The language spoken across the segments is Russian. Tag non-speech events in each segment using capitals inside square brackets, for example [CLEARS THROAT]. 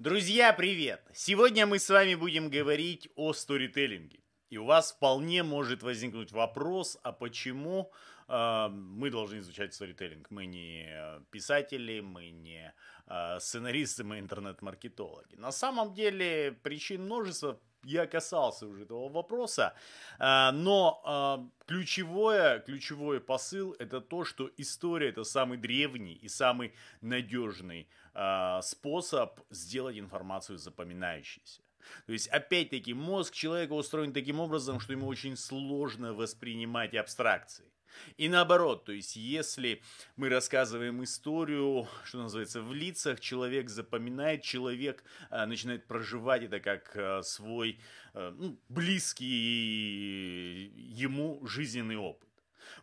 Друзья, привет! Сегодня мы с вами будем говорить о сторителлинге. И у вас вполне может возникнуть вопрос, а почему э, мы должны изучать сторителлинг? Мы не э, писатели, мы не э, сценаристы, мы интернет-маркетологи. На самом деле причин множество, я касался уже этого вопроса, а, но а, ключевое, ключевой посыл – это то, что история – это самый древний и самый надежный а, способ сделать информацию запоминающейся. То есть, опять-таки, мозг человека устроен таким образом, что ему очень сложно воспринимать абстракции. И наоборот, то есть если мы рассказываем историю, что называется, в лицах, человек запоминает, человек э, начинает проживать это как э, свой э, ну, близкий ему жизненный опыт.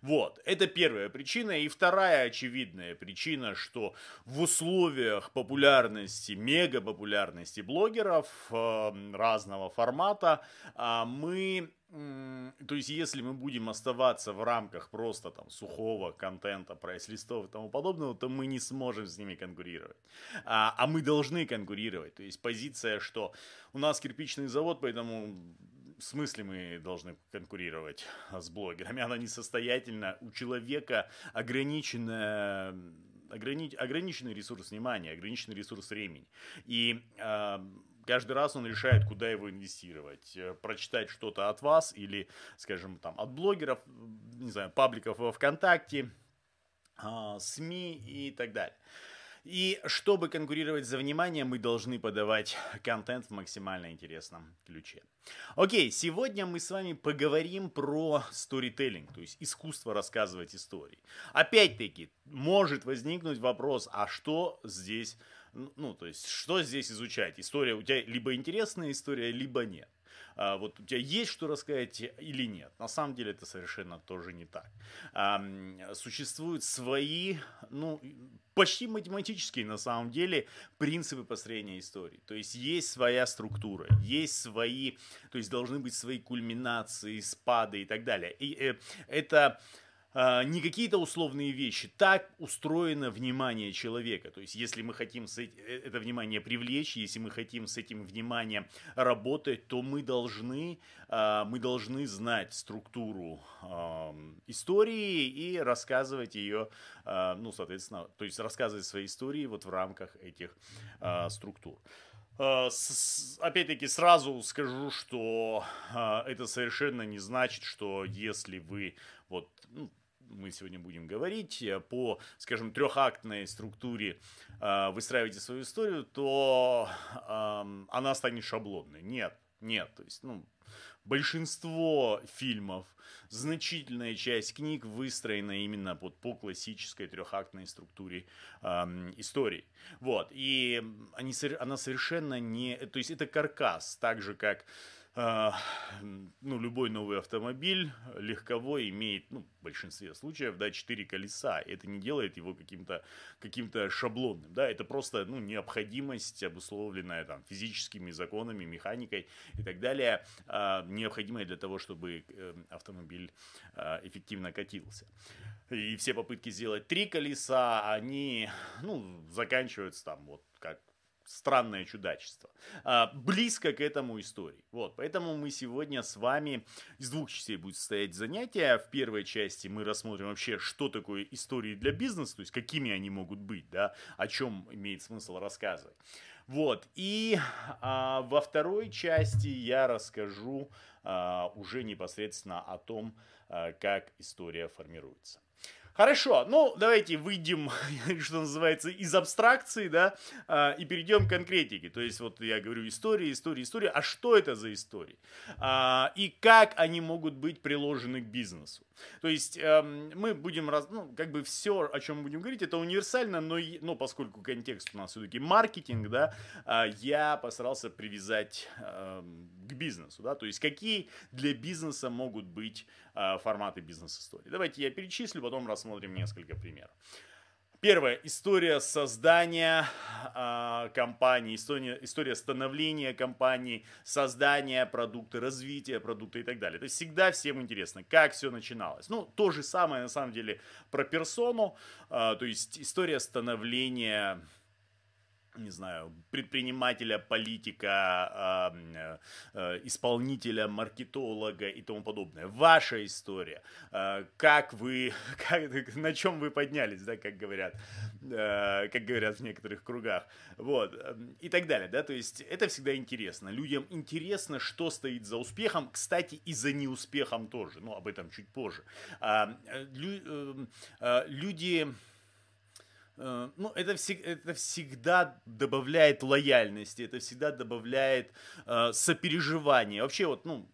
Вот, это первая причина. И вторая очевидная причина, что в условиях популярности, мега популярности блогеров э, разного формата, э, мы то есть, если мы будем оставаться в рамках просто там сухого контента, прайс-листов и тому подобного, то мы не сможем с ними конкурировать. А, а мы должны конкурировать. То есть, позиция, что у нас кирпичный завод, поэтому в смысле мы должны конкурировать с блогерами? Она несостоятельна. У человека ограниченная ограни... ограниченный ресурс внимания, ограниченный ресурс времени. И э, каждый раз он решает, куда его инвестировать. Э, прочитать что-то от вас или, скажем, там, от блогеров, не знаю, пабликов во ВКонтакте, а, СМИ и так далее. И чтобы конкурировать за внимание, мы должны подавать контент в максимально интересном ключе. Окей, сегодня мы с вами поговорим про сторителлинг, то есть искусство рассказывать истории. Опять-таки, может возникнуть вопрос, а что здесь ну, то есть, что здесь изучать? История у тебя либо интересная история, либо нет. А, вот у тебя есть что рассказать или нет. На самом деле это совершенно тоже не так. А, существуют свои, ну, почти математические на самом деле принципы построения истории. То есть есть своя структура, есть свои, то есть должны быть свои кульминации, спады и так далее. И э, это а, не какие-то условные вещи. Так устроено внимание человека. То есть, если мы хотим э, это внимание привлечь, если мы хотим с этим вниманием работать, то мы должны, а, мы должны знать структуру а, истории и рассказывать ее, ну, соответственно, то есть рассказывать свои истории вот в рамках этих структур. Опять-таки сразу скажу, что это совершенно не значит, что если вы вот ну, мы сегодня будем говорить, э, по, скажем, трехактной структуре э, выстраиваете свою историю, то эм, она станет шаблонной. Нет, нет, то есть, ну, большинство фильмов, значительная часть книг выстроена именно под по классической трехактной структуре эм, истории. Вот, и они, она совершенно не... То есть это каркас, так же как а, ну, любой новый автомобиль легковой имеет, ну, в большинстве случаев, да, четыре колеса. Это не делает его каким-то каким, -то, каким -то шаблонным, да, это просто, ну, необходимость, обусловленная там физическими законами, механикой и так далее, а, необходимая для того, чтобы эм, автомобиль а, эффективно катился. И все попытки сделать три колеса, они, ну, заканчиваются там вот как странное чудачество. А, близко к этому истории. Вот, поэтому мы сегодня с вами из двух частей будет состоять занятие. В первой части мы рассмотрим вообще, что такое истории для бизнеса, то есть какими они могут быть, да, о чем имеет смысл рассказывать. Вот, и а, во второй части я расскажу а, уже непосредственно о том, а, как история формируется. Хорошо, ну давайте выйдем, [LAUGHS] что называется, из абстракции, да, а, и перейдем к конкретике. То есть вот я говорю истории, история, история. А что это за истории? А, и как они могут быть приложены к бизнесу? То есть эм, мы будем, раз, ну, как бы все, о чем мы будем говорить, это универсально, но, но ну, поскольку контекст у нас все-таки маркетинг, да, э, я постарался привязать э, к бизнесу, да, то есть какие для бизнеса могут быть э, форматы бизнес-истории. Давайте я перечислю, потом рассмотрим несколько примеров. Первое. История создания э, компании, история, история становления компании, создания продукта, развития продукта и так далее. Это всегда всем интересно, как все начиналось. Ну, то же самое на самом деле про персону, э, то есть история становления не знаю, предпринимателя, политика, э, э, исполнителя, маркетолога и тому подобное. Ваша история, э, как вы, [LAUGHS] как, на чем вы поднялись, да, как говорят, как говорят в некоторых кругах, вот, и так далее, да, то есть это всегда интересно. Людям интересно, что стоит за успехом, кстати, и за неуспехом тоже, но ну, об этом чуть позже. Люди Э, ну, это, всег, это всегда добавляет лояльности, это всегда добавляет э, сопереживания. Вообще, вот, ну,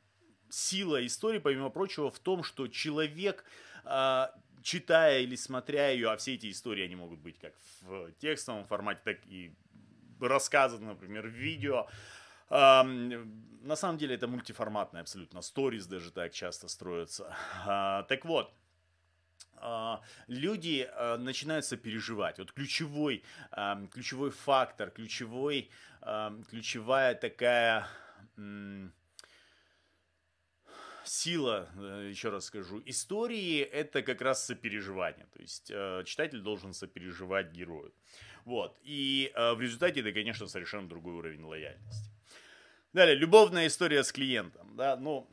сила истории, помимо прочего, в том, что человек, э, читая или смотря ее, а все эти истории, они могут быть как в текстовом формате, так и рассказаны, например, в видео, на самом деле это мультиформатное абсолютно. Сторис даже так часто строятся. А, так вот, а, люди а, начинают сопереживать. Вот ключевой, а, ключевой фактор, ключевой, ключевая такая сила, э, еще раз скажу, истории это как раз сопереживание. То есть э, читатель должен сопереживать герою. Вот. И э, в результате это, конечно, совершенно другой уровень лояльности. Далее, любовная история с клиентом. Да? Ну,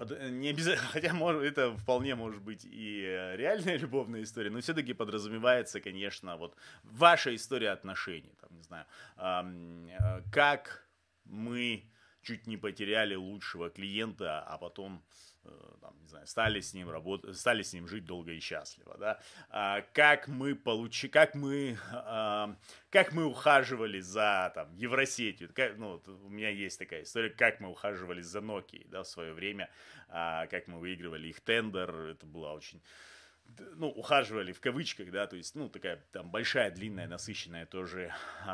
Э, не обязательно, [LAUGHS] хотя может, это вполне может быть и э, реальная [LAUGHS] любовная история, но все-таки подразумевается, конечно, вот ваша история отношений, там, не знаю, э, как мы чуть не потеряли лучшего клиента, а потом Э, там, не знаю, стали с ним работать, стали с ним жить долго и счастливо, да, а, как мы получи, как мы, а, как мы ухаживали за там Евросетью, как, ну, у меня есть такая история, как мы ухаживали за Nokia, да, в свое время, а, как мы выигрывали их тендер, это было очень ну, ухаживали в кавычках, да, то есть, ну, такая там большая, длинная, насыщенная тоже э,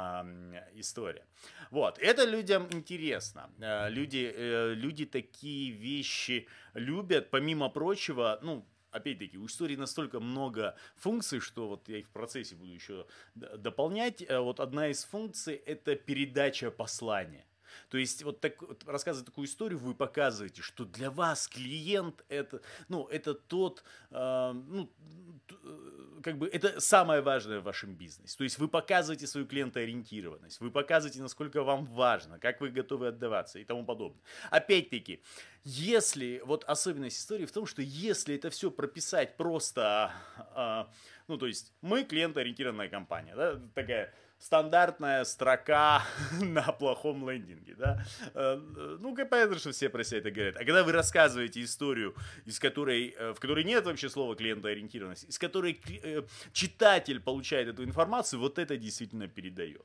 история. Вот, это людям интересно. Э, люди, э, люди такие вещи любят, помимо прочего, ну, опять-таки, у истории настолько много функций, что вот я их в процессе буду еще дополнять. Э, вот одна из функций – это передача послания. То есть вот так вот, рассказывая такую историю, вы показываете, что для вас клиент это, ну, это тот, а, ну, э, ну, как бы это самое важное в вашем бизнесе. То есть вы показываете свою клиентоориентированность, вы показываете, насколько вам важно, как вы готовы отдаваться и тому подобное. Опять-таки, если, вот особенность истории в том, что если это все прописать просто, э, ну, то есть мы клиентоориентированная компания, да, такая стандартная строка [LAUGHS] на плохом лендинге, да. Э, ну, понятно, что все про себя это говорят. А когда вы рассказываете историю, из которой, э, в которой нет вообще слова клиентоориентированность, из которой э, читатель получает эту информацию, вот это действительно передает.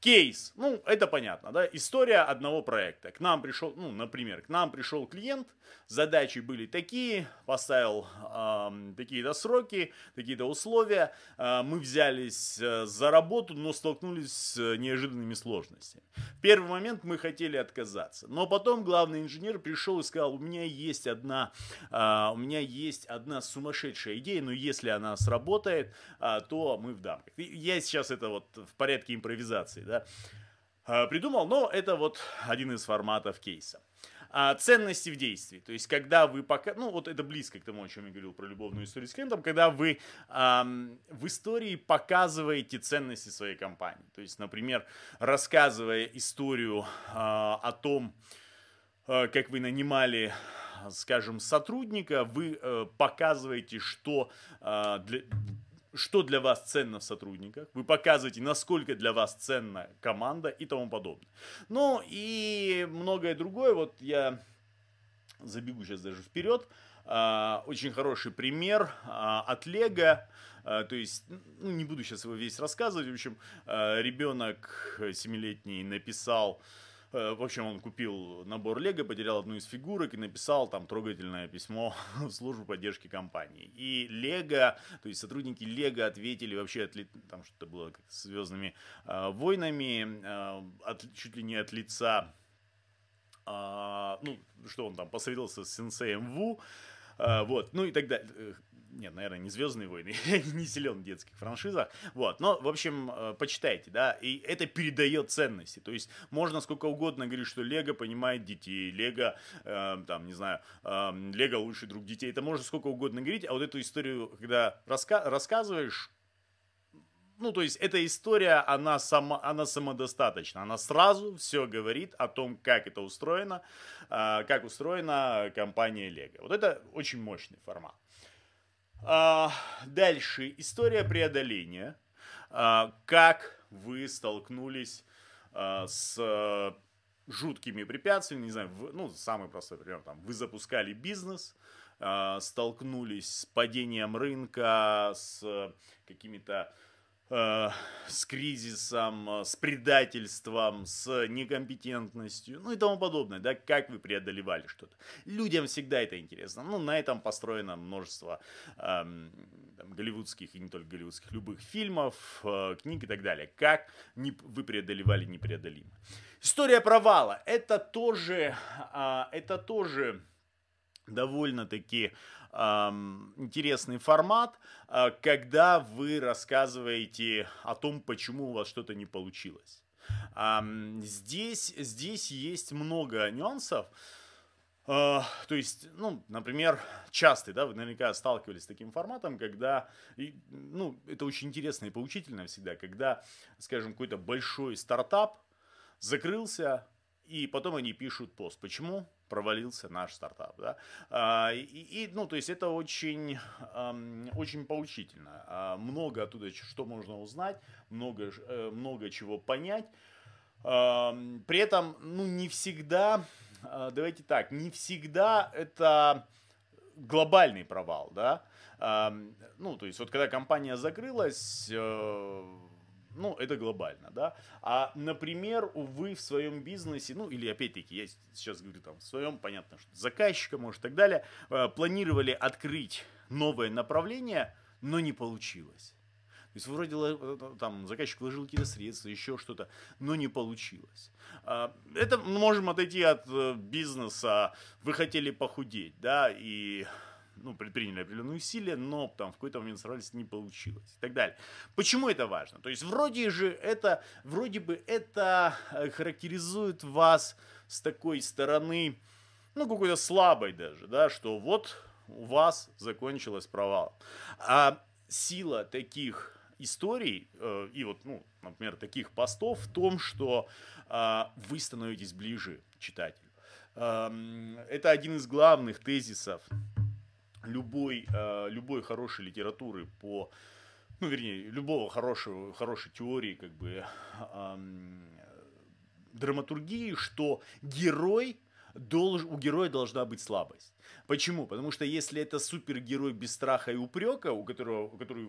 Кейс. Ну, это понятно, да? История одного проекта. К нам пришел, ну, например, к нам пришел клиент, задачи были такие, поставил э, такие-то сроки, такие-то условия. Э, мы взялись э, за работу, но столкнулись с э, неожиданными сложностями. В первый момент мы хотели отказаться, но потом главный инженер пришел и сказал, у меня есть одна, э, у меня есть одна сумасшедшая идея, но если она сработает, э, то мы в дамках. Я сейчас это вот в порядке импровизации, да, э, придумал, но это вот один из форматов кейса. А, ценности в действии, то есть когда вы пока, ну вот это близко к тому, о чем я говорил про любовную историю с клиентом, когда вы эм, в истории показываете ценности своей компании, то есть, например, рассказывая историю э, о том, э, как вы нанимали скажем, сотрудника, вы э, показываете, что э, для, что для вас ценно в сотрудниках, вы показываете, насколько для вас ценна команда и тому подобное. Ну и многое другое, вот я забегу сейчас даже вперед, а, очень хороший пример а, от Лего, а, то есть, ну, не буду сейчас его весь рассказывать, в общем, ребенок семилетний написал Э, в общем, он купил набор Лего, потерял одну из фигурок и написал там трогательное письмо [LAUGHS] в службу поддержки компании. И Лего, то есть сотрудники Лего ответили вообще, там что-то было как с звездными э, войнами, э, от, чуть ли не от лица, э, ну, что он там, посоветовался с сенсеем Ву, э, вот, ну и так далее. Нет, наверное, не «Звездные войны», [LAUGHS] я не силен в детских франшизах. Вот, но, в общем, э, почитайте, да, и это передает ценности. То есть можно сколько угодно говорить, что «Лего понимает детей», «Лего», э, там, не знаю, э, «Лего лучший друг детей». Это можно сколько угодно говорить, а вот эту историю, когда раска- рассказываешь, ну, то есть эта история, она, сама, она самодостаточна. Она сразу все говорит о том, как это устроено, э, как устроена компания Лего. Вот это очень мощный формат. А, дальше. История преодоления. А, как вы столкнулись а, с э, жуткими препятствиями, не знаю, вы, ну, самый простой пример, там, вы запускали бизнес, столкнулись с падением рынка, с э, какими-то Э, с кризисом, э, с предательством, с некомпетентностью, ну и тому подобное, да, как вы преодолевали что-то. Людям всегда это интересно. Ну, на этом построено множество э, там, голливудских и не только голливудских, любых фильмов, э, книг и так далее. Как не, вы преодолевали непреодолимо. История провала. Это тоже, э, это тоже довольно-таки э, интересный формат, а, когда вы рассказываете о том, почему у вас что-то не получилось. Здесь, здесь есть много нюансов. А, то есть, ну, например, частый, да, вы наверняка сталкивались с таким форматом, когда, ну, это очень интересно и поучительно всегда, когда, скажем, какой-то большой стартап закрылся, и потом они пишут пост. Почему? провалился наш стартап. Да? А, и, и, ну, то есть это очень, очень поучительно. А, много оттуда, что можно узнать, много, э, много чего понять. При этом, ну, не всегда, а, давайте так, не всегда это глобальный провал, да. Ну, то есть вот когда компания закрылась, э, ну, это глобально, да. А, например, вы в своем бизнесе, ну, или опять-таки, я сейчас говорю там в своем, понятно, что заказчика, может, и так далее, э, планировали открыть новое направление, но не получилось. То есть вроде э, э, там заказчик вложил какие-то средства, еще что-то, но не получилось. А, это можем отойти от бизнеса. Вы хотели похудеть, да, и ну, предприняли определенные усилия, но там в какой-то момент сорвались, не получилось и так далее. Почему это важно? То есть вроде же это, вроде бы это э, характеризует вас с такой стороны, ну, какой-то слабой даже, да, что вот у вас закончилась провал. А сила таких историй э, и вот, ну, например, таких постов в том, что э, вы становитесь ближе читателю. Э, это один из главных тезисов любой, э, любой хорошей литературы по, ну, вернее, любого хорошего, хорошей теории, как бы, драматургии, что герой долж, у героя должна быть слабость. Почему? Потому что если это супергерой без страха и упрека, у которого, у которого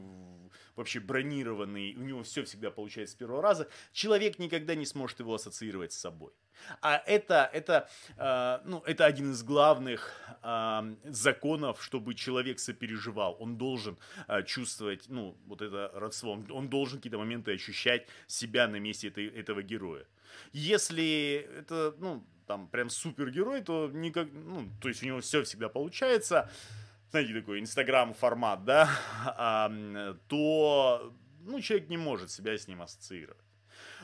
вообще бронированный, у него все всегда получается с первого раза, человек никогда не сможет его ассоциировать с собой. А это, это, э, ну, это один из главных э, законов, чтобы человек сопереживал. Он должен э, чувствовать, ну, вот это родство, он, он должен какие-то моменты ощущать себя на месте этой, этого героя. Если это, ну, там прям супергерой, то никак, ну, то есть у него все всегда получается, знаете, такой инстаграм формат, да, [LAUGHS] а, то, ну, человек не может себя с ним ассоциировать.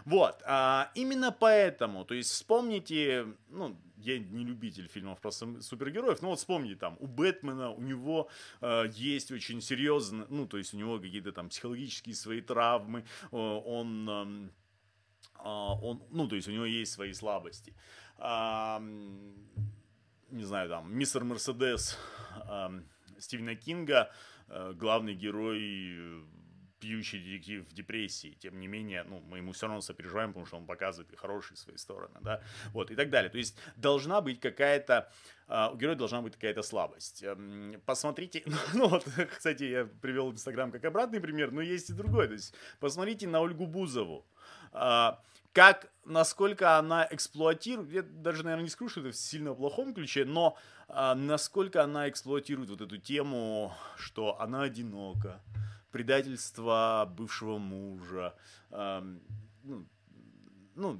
Вот, а, именно поэтому, то есть вспомните, ну, я не любитель фильмов про супергероев, но вот вспомните там, у Бэтмена, у него э, есть очень серьезно, ну, то есть у него какие-то там психологические свои травмы, э, он... Э, а, он, ну, то есть у него есть свои слабости. А, не знаю, там, мистер Мерседес а, Стивена Кинга, а, главный герой пьющий детектив в депрессии, тем не менее, ну, мы ему все равно сопереживаем, потому что он показывает и хорошие свои стороны, да, вот, и так далее. То есть должна быть какая-то, а, у героя должна быть какая-то слабость. Эм, посмотрите, ну, [LAUGHS] ну, вот, кстати, я привел Инстаграм как обратный пример, но есть и другой, то есть посмотрите на Ольгу Бузову, а, как, насколько она эксплуатирует, я даже, наверное, не скажу, что это в сильно плохом ключе, но а, насколько она эксплуатирует вот эту тему, что она одинока, предательство бывшего мужа, ну, ну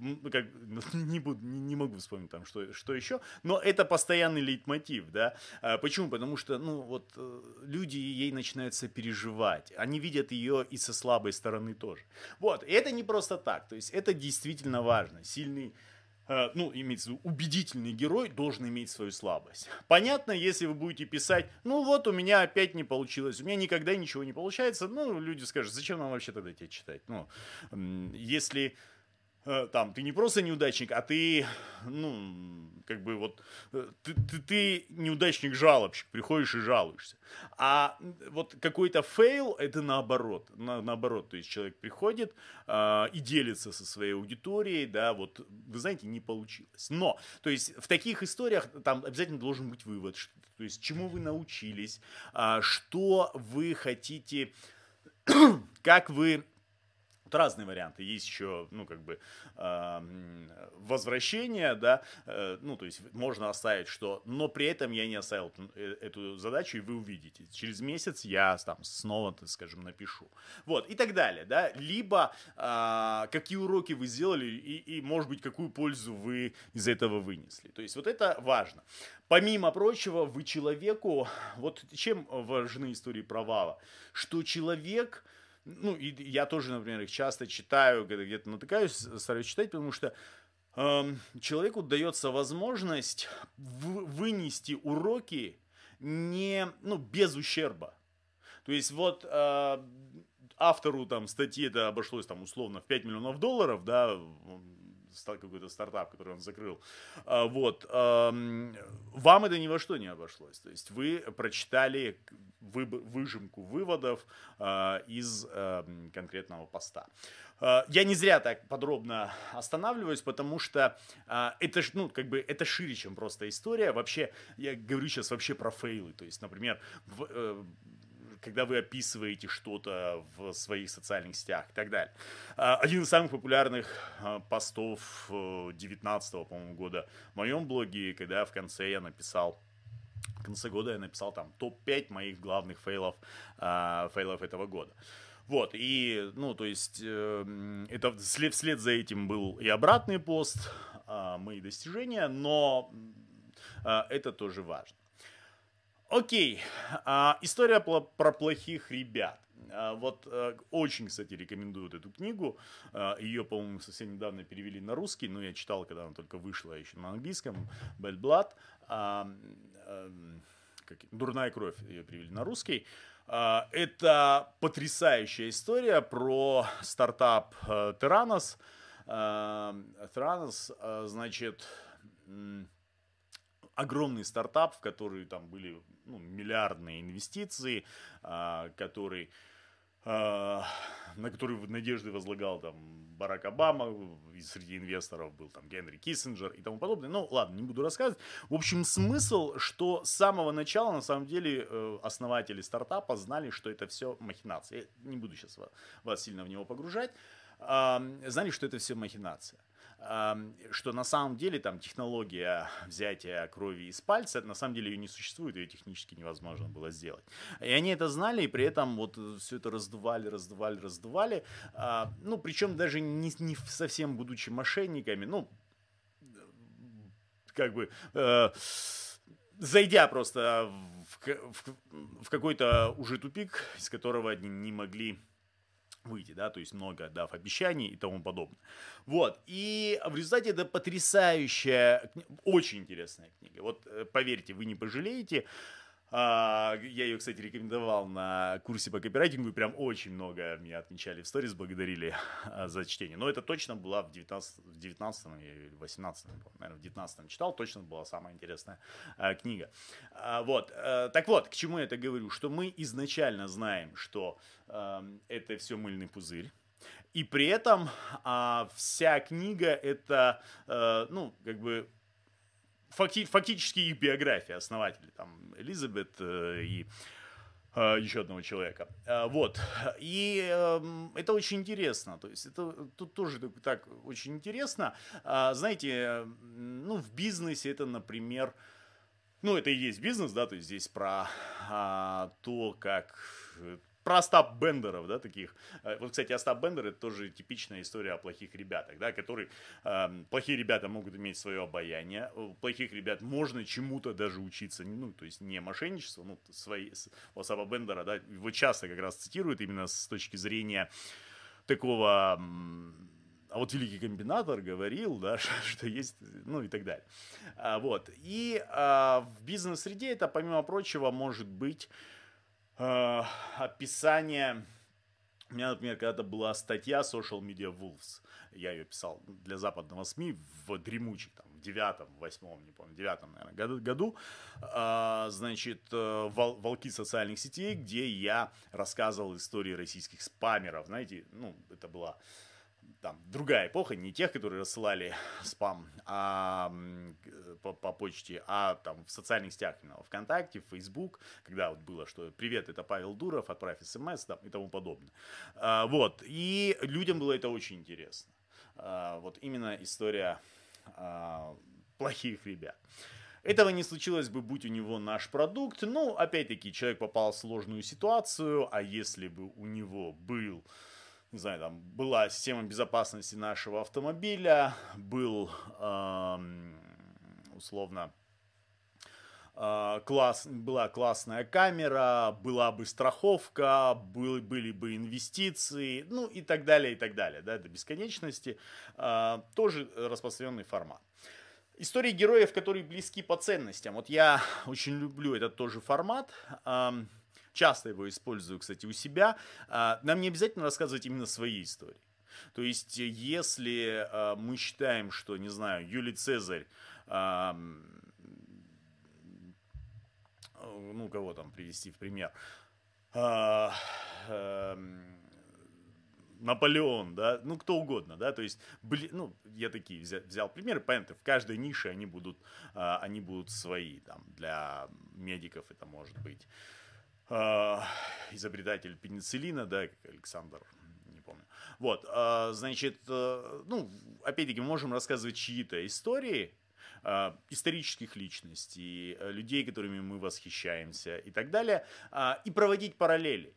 ну, как, [LAUGHS] ну, не, буду, не, не могу вспомнить там, что, что еще, но это постоянный лейтмотив, да. А, почему? Потому что, ну, вот э, люди ей начинают сопереживать, они видят ее и со слабой стороны тоже. Вот, и это не просто так, то есть это действительно важно, сильный э, ну, имеется в виду, убедительный герой должен иметь свою слабость. Понятно, если вы будете писать, ну вот, у меня опять не получилось, у меня никогда ничего не получается, ну, люди скажут, зачем нам вообще тогда тебя читать? Ну, если Э, там, ты не просто неудачник, а ты, ну, как бы вот, э, ты, ты, ты неудачник-жалобщик, приходишь и жалуешься. А вот какой-то фейл, это наоборот, на, наоборот, то есть человек приходит э, и делится со своей аудиторией, да, вот, вы знаете, не получилось. Но, то есть в таких историях там обязательно должен быть вывод, что, то есть чему вы научились, э, что вы хотите, [CLEARS THROAT] как вы вот разные варианты. Есть еще, ну, как бы, э, возвращение, да, э, ну, то есть можно оставить, что, но при этом я не оставил э, эту задачу, и вы увидите. Через месяц я там снова, так скажем, напишу. Вот, и так далее, да. Либо э, какие уроки вы сделали, и, и, может быть, какую пользу вы из этого вынесли. То есть вот это важно. Помимо прочего, вы человеку, вот чем важны истории провала, что человек ну, и я тоже, например, их часто читаю, где-то натыкаюсь, стараюсь читать, потому что э, человеку дается возможность в, вынести уроки не, ну, без ущерба. То есть вот э, автору там статьи это обошлось там условно в 5 миллионов долларов, да, какой-то стартап, который он закрыл. А, вот. Вам это ни во что не обошлось. То есть вы прочитали выжимку выводов а, из конкретного поста. А, я не зря так подробно останавливаюсь, потому что это, ну, как бы, это шире, чем просто история. Вообще, я говорю сейчас вообще про фейлы. То есть, например, в, э, когда вы описываете что-то в своих социальных сетях и так далее. А, один из самых популярных а, постов 19 э, по-моему, года в моем блоге, когда в конце я написал в конце года я написал там топ-5 моих главных фейлов, а, фейлов этого года. Вот, и, ну, то есть, э, это вслед, вслед за этим был и обратный пост, э, мои достижения, но э, это тоже важно. Окей, а, история про, про плохих ребят. А, вот а, очень, кстати, рекомендую эту книгу. А, ее, по-моему, совсем недавно перевели на русский, но я читал, когда она только вышла еще на английском. Bad Blood. А, а, как, Дурная кровь ее перевели на русский. А, это потрясающая история про стартап Terranos. Э, а, Terranos, а, э, значит огромный стартап, в который там были ну, миллиардные инвестиции, а, который а, на который надежды возлагал там Барак Обама, и среди инвесторов был там Генри Киссинджер и тому подобное. Ну, ладно, не буду рассказывать. В общем, смысл, что с самого начала, на самом деле, э, основатели стартапа знали, что это все махинация. Я не буду сейчас вас сильно в него погружать. Знали, что это все махинация что на самом деле там технология взятия крови из пальца, на самом деле ее не существует, ее технически невозможно было сделать. И они это знали, и при этом вот все это раздували, раздували, раздували. А, ну, причем даже не, не совсем будучи мошенниками, ну, как бы... Э, зайдя просто в, в, в какой-то уже тупик, из которого они не могли выйти, да, то есть много дав обещаний и тому подобное. Вот, и в результате это потрясающая, очень интересная книга. Вот э, поверьте, вы не пожалеете. А, я ее, кстати, рекомендовал на курсе по копирайтингу, и прям очень много меня отмечали в сторис, благодарили а, за чтение. Но это точно была в 19, в 19 или 18, наверное, в 19 читал, точно была самая интересная а, книга. вот. Э, так вот, к чему я это говорю? Что мы изначально знаем, что эм, это все мыльный пузырь, и при этом а, вся книга это, а, ну, как бы факти, фактически их биография основателей, там, Элизабет э, и э, еще одного человека. Э, вот. И эм, это очень интересно. То есть это тут тоже так, так очень интересно. А, знаете, ну, в бизнесе это, например, ну, это и есть бизнес, да, то есть здесь про а, то, как про Остап Бендеров, да, таких. Э, вот, кстати, Остап Бендер это тоже типичная история о плохих ребятах, да, которые э, плохие ребята могут иметь свое обаяние, у плохих ребят можно чему-то даже учиться, ну, то есть не мошенничество, ну, свои, у Остапа Бендера, да, его часто как раз цитируют именно с точки зрения такого а вот великий комбинатор говорил, да, [LAUGHS] что есть, ну и так далее. А, вот. И а, в бизнес-среде это, помимо прочего, может быть Э, описание... У меня, например, когда-то была статья Social Media Wolves. Я ее писал для западного СМИ в дремучих, там, в девятом, восьмом, не помню, девятом, наверное, году. году а, значит, э, вол, «Волки социальных сетей», где я рассказывал истории российских спамеров. Знаете, ну, это была там другая эпоха, не тех, которые рассылали [LAUGHS] спам а, э, по, по почте, а там в социальных сетях, именно ВКонтакте, в Facebook, когда вот было, что «Привет, это Павел Дуров, отправь смс» там, и тому подобное. А, вот, и людям было это очень интересно. А, вот именно история а, плохих ребят. Этого не случилось бы, будь у него наш продукт. Ну, опять-таки, человек попал в сложную ситуацию, а если бы у него был не знаю, там была система безопасности нашего автомобиля, был эм, условно э, класс, была классная камера, была бы страховка, был, были бы инвестиции, ну и так далее, и так далее, да, до бесконечности. Э, тоже распространенный формат. Истории героев, которые близки по ценностям. Вот я очень люблю этот тоже формат. Эм, часто его использую, кстати, у себя, а, нам не обязательно рассказывать именно свои истории. То есть, э, если а, мы считаем, что, не знаю, Юлий Цезарь э, ну, кого там привести в пример, а, эм, Наполеон, да, ну, кто угодно, да, то есть, блин, ну, я такие взял, взял примеры, понятно, в каждой нише они будут, они будут свои, там, для медиков это может быть а, изобретатель пенициллина, да, как Александр, не помню. Вот, а, значит, э, ну, опять-таки, мы можем рассказывать чьи-то истории, а, исторических личностей, э, людей, которыми мы восхищаемся и так далее, и проводить параллели.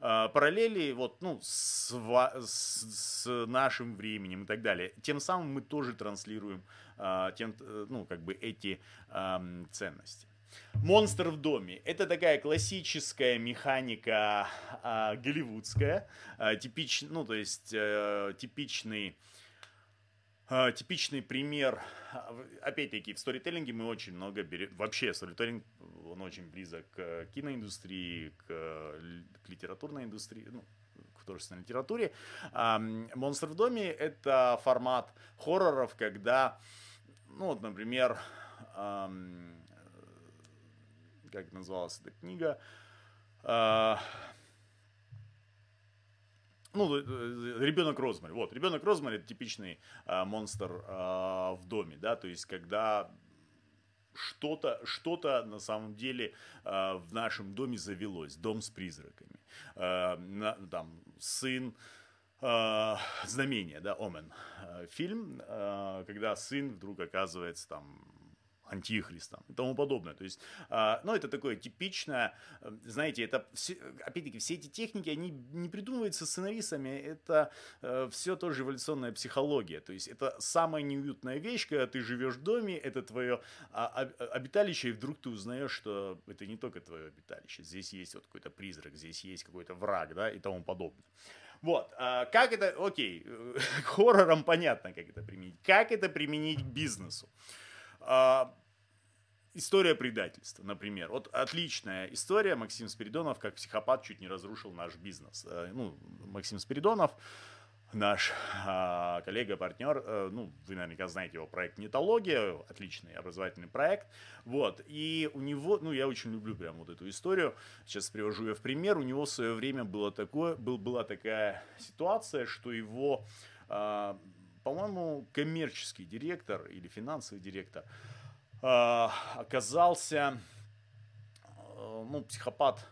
Параллели вот, ну, с, с, с нашим временем и так далее. Тем самым мы тоже транслируем тем, э, ну, как бы эти ценности. Монстр в доме. Это такая классическая механика э, голливудская, э, типич, ну то есть э, типичный э, типичный пример, опять-таки, в сторителлинге мы очень много берем, вообще сторителлинг, он очень близок к киноиндустрии, к, к литературной индустрии, ну, к художественной литературе. «Монстр в доме» — это формат хорроров, когда, ну вот, например, эм, как называлась эта книга. А, ну, э, э, ребенок Розмари. Вот, ребенок Розмари это типичный э, монстр э, в доме, да, то есть, когда что-то что то на самом деле э, в нашем доме завелось, дом с призраками. Э, на, там сын э, знамение, да, Омен. Фильм, э, когда сын вдруг оказывается там антихристом и тому подобное. То есть, а, ну, это такое типичное, э, знаете, это, опять-таки, все эти техники, они не придумываются сценаристами, это э, все тоже эволюционная психология. То есть, это самая неуютная вещь, когда ты живешь в доме, это твое а, а, обиталище, и вдруг ты узнаешь, что это не только твое обиталище, здесь есть вот какой-то призрак, здесь есть какой-то враг, да, и тому подобное. Вот, как это, окей, [LAUGHS] к хоррорам понятно, как это применить. Как это применить к бизнесу? А, история предательства, например. Вот отличная история. Максим Спиридонов как психопат чуть не разрушил наш бизнес. Э, ну, Максим Спиридонов, наш а, коллега, партнер, э, ну, вы наверняка знаете его проект «Нетология», отличный образовательный проект, вот, и у него, ну, я очень люблю прям вот эту историю, сейчас привожу ее в пример, у него в свое время было такое, был, была такая ситуация, что его а, по-моему, коммерческий директор или финансовый директор э, оказался, э, ну, психопат,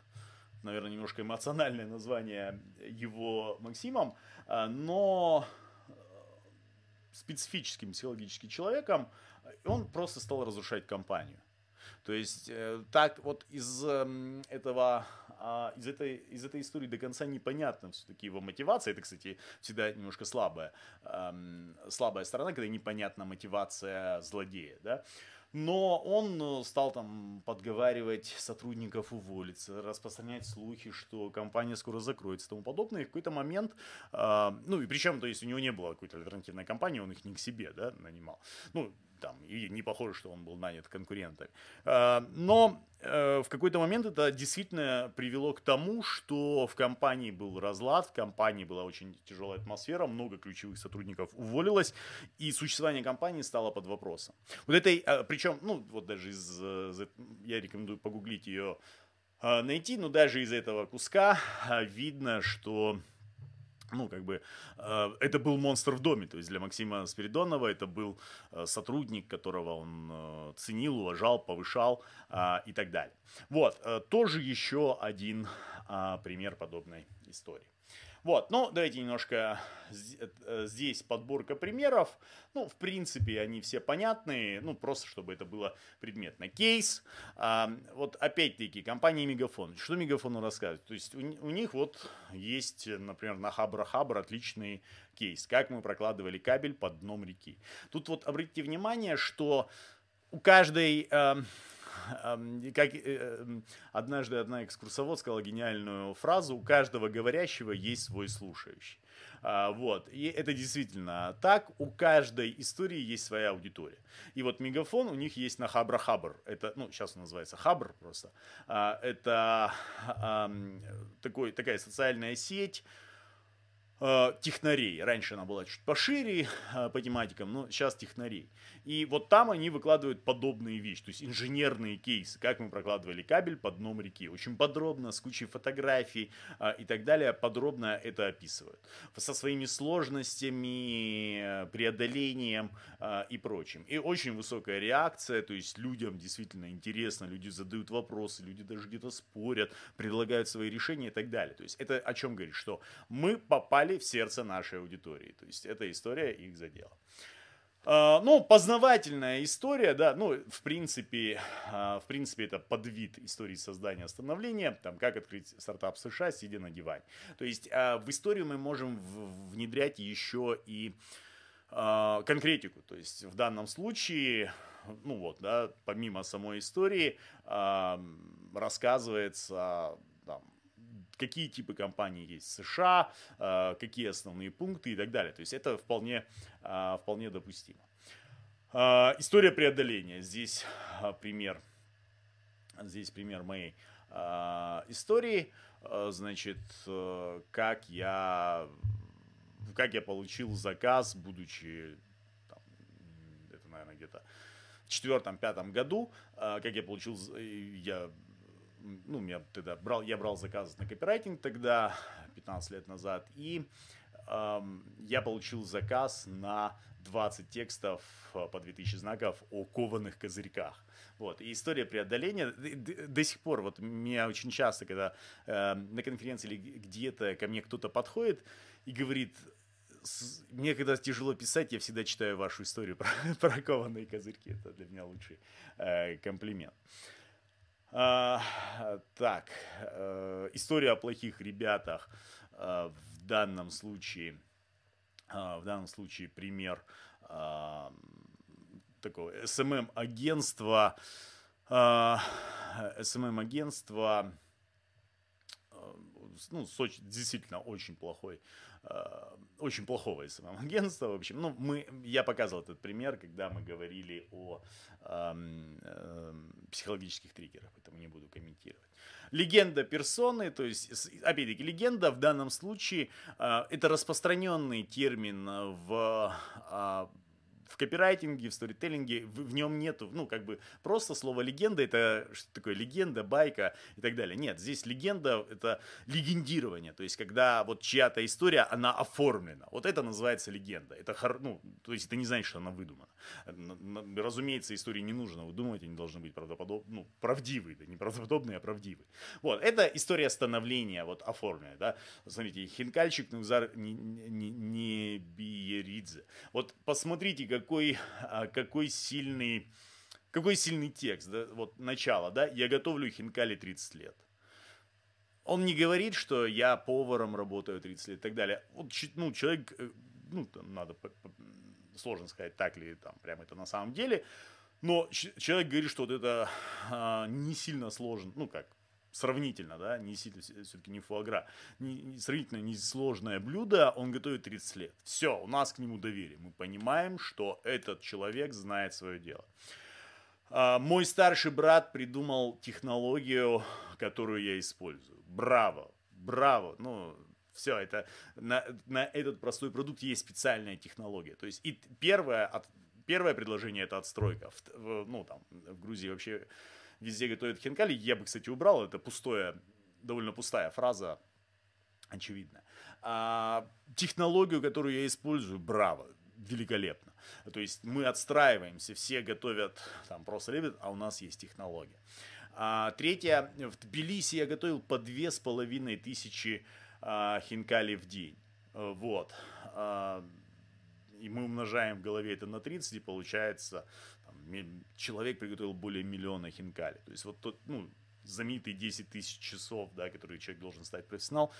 наверное, немножко эмоциональное название его Максимом, э, но специфическим психологическим человеком, он просто стал разрушать компанию. То есть, так вот из этого а, из, этой, из этой истории до конца непонятна все-таки его мотивация. Это, кстати, всегда немножко слабая, эм, слабая сторона, когда непонятна мотивация злодея. Да? Но он э, стал там подговаривать сотрудников уволиться, распространять слухи, что компания скоро закроется и тому подобное. И в какой-то момент, э, ну и причем, то есть у него не было какой-то альтернативной компании, он их не к себе да, нанимал. Ну, там, и не похоже, что он был нанят конкурентами. А, но э, в какой-то момент это действительно привело к тому, что в компании был разлад, в компании была очень тяжелая атмосфера, много ключевых сотрудников уволилось, и существование компании стало под вопросом. Вот этой, а, причем, ну, вот даже из, э, я рекомендую погуглить ее, э, найти, но даже из этого куска видно, что ну, как бы, э, это был монстр в доме, то есть для Максима Спиридонова это был э, сотрудник, которого он э, ценил, уважал, повышал и так далее. Вот, тоже еще один пример подобной истории. Вот, ну, давайте немножко э, здесь подборка примеров. Ну, в принципе, они все понятные, ну, просто чтобы это было предметно. Кейс, а, вот опять-таки, компания Мегафон. Что Мегафону рассказывать? То есть у, у них вот есть, например, на Хабра-Хабр отличный кейс, как мы прокладывали кабель под дном реки. Тут вот обратите внимание, что у каждой... Э, Эм, как э, эм, однажды одна экскурсовод сказала гениальную фразу, у каждого говорящего есть свой слушающий. А, вот. И это действительно так. У каждой истории есть своя аудитория. И вот мегафон у них есть на Хабра-Хабр. Это, ну, сейчас он называется Хабр просто. А, это эм, такой, такая социальная сеть, Э, технарей. Раньше она была чуть пошире э, по тематикам, но сейчас технарей. И вот там они выкладывают подобные вещи, то есть инженерные кейсы, как мы прокладывали кабель под дном реки. Очень подробно, с кучей фотографий э, и так далее, подробно это описывают. Со своими сложностями, преодолением и прочим. И очень высокая реакция, то есть людям действительно интересно, люди задают вопросы, люди даже где-то спорят, предлагают свои решения и так далее. То есть это о чем говорит, что мы попали попали в сердце нашей аудитории. То есть эта история их задела. Ну, познавательная история, да, ну, в принципе, а, в принципе, это подвид истории создания становления, там, как открыть стартап США, сидя на диване. То есть а, в историю мы можем внедрять еще и а, конкретику, то есть в данном случае, ну вот, да, помимо самой истории, рассказывается там, какие типы компаний есть в США, э, какие основные пункты и так далее. То есть это вполне, э, вполне допустимо. Э, история преодоления. Здесь пример, здесь пример моей истории. Значит, как я, как я получил заказ, будучи, это, наверное, где-то в четвертом-пятом году, как я получил, я ну, меня тогда брал, я брал заказ на копирайтинг тогда, 15 лет назад, и эм, я получил заказ на 20 текстов э, по 2000 знаков о кованых козырьках. Вот. И история преодоления до сих пор, вот меня очень часто, когда э, на конференции или где-то ко мне кто-то подходит и говорит, мне когда тяжело писать, я всегда читаю вашу историю [LAUGHS] про, про кованые козырьки. Это для меня лучший э, комплимент. Э, а, так, э, история о плохих ребятах э, в данном случае, э, в данном случае пример такого СММ-агентства, эм эм СММ-агентства, эм ну, Сочи действительно очень плохой Э, очень плохого из самого агентства, в общем, ну, мы, я показывал этот пример, когда мы говорили о э, э, психологических триггерах, поэтому не буду комментировать. Легенда персоны, то есть, опять-таки, легенда в данном случае, э, это распространенный термин в э, в копирайтинге, в сторителлинге в, в нем нету, ну, как бы просто слово легенда это что такое легенда, байка и так далее. Нет, здесь легенда это легендирование, то есть когда вот чья-то история, она оформлена. Вот это называется легенда. Это, хор... ну, то есть это не значит, что она выдумана. Разумеется, истории не нужно выдумывать, они должны быть правдоподоб... ну, правдивые, да не правдоподобные, а правдивые. Вот, это история становления вот оформленная, да. Смотрите, Хинкальчик Нукзар Небиеридзе. Вот посмотрите, как какой, а, какой сильный, какой сильный текст, да, вот начало, да, я готовлю хинкали 30 лет. Он не говорит, что я поваром работаю 30 лет и так далее. Вот, ну, человек, э, ну, там надо, сложно сказать, так ли там прямо это на самом деле, но человек говорит, что вот это а, не сильно сложно, ну, как, сравнительно, да, не все-таки не фуагра, не, не, сравнительно несложное блюдо, он готовит 30 лет. Все, у нас к нему доверие. Мы понимаем, что этот человек знает свое дело. А, мой старший брат придумал технологию, которую я использую. Браво, браво. Ну, все, это на, на этот простой продукт есть специальная технология. То есть и первое, от, первое предложение это отстройка. В, в, ну, там, в Грузии вообще везде готовят хинкали. Я бы, кстати, убрал, это пустое, довольно пустая фраза, очевидно. А, технологию, которую я использую, браво, великолепно. То есть мы отстраиваемся, все готовят, там просто любят, а у нас есть технология. А, третье, в Тбилиси я готовил по две с половиной тысячи а, хинкали в день. Э, вот. А, и мы умножаем в голове это на 30, и получается человек приготовил более миллиона хинкали. То есть вот тот, ну, знаменитые 10 тысяч часов, да, которые человек должен стать профессионал,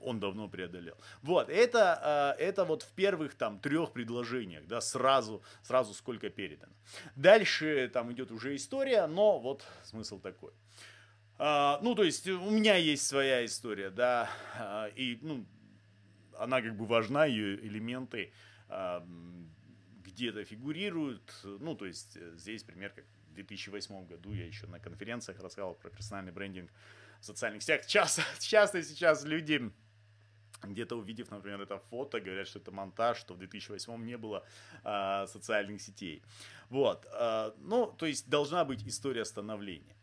он давно преодолел. Вот, это, э, это вот в первых там трех предложениях, да, сразу, сразу сколько передано. Дальше там идет уже история, но вот смысл такой. А, ну, то есть у меня есть своя история, да, а, и, ну, она как бы важна, ее элементы а, где-то фигурируют. Ну, то есть э, здесь пример, как в 2008 году я еще на конференциях рассказывал про персональный брендинг в социальных сетях. Часто, часто [LAUGHS] сейчас люди где-то увидев, например, это фото, говорят, что это монтаж, что в 2008 не было э, социальных сетей. Вот, э, ну, то есть должна быть история становления.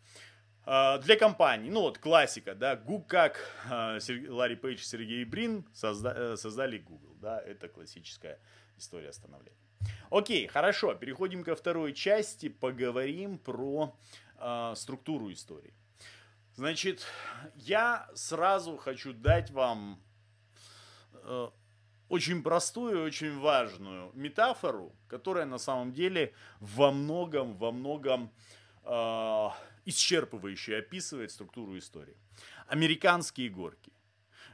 А, для компании, ну вот классика, да, Google как а, Ларри Пейдж, и Сергей Брин созда... Э, создали Google, да, это классическая история становления. Окей, хорошо, переходим ко второй части, поговорим про э, структуру истории. Значит, я сразу хочу дать вам э, очень простую, и очень важную метафору, которая на самом деле во многом, во многом э, исчерпывающе описывает структуру истории. Американские горки.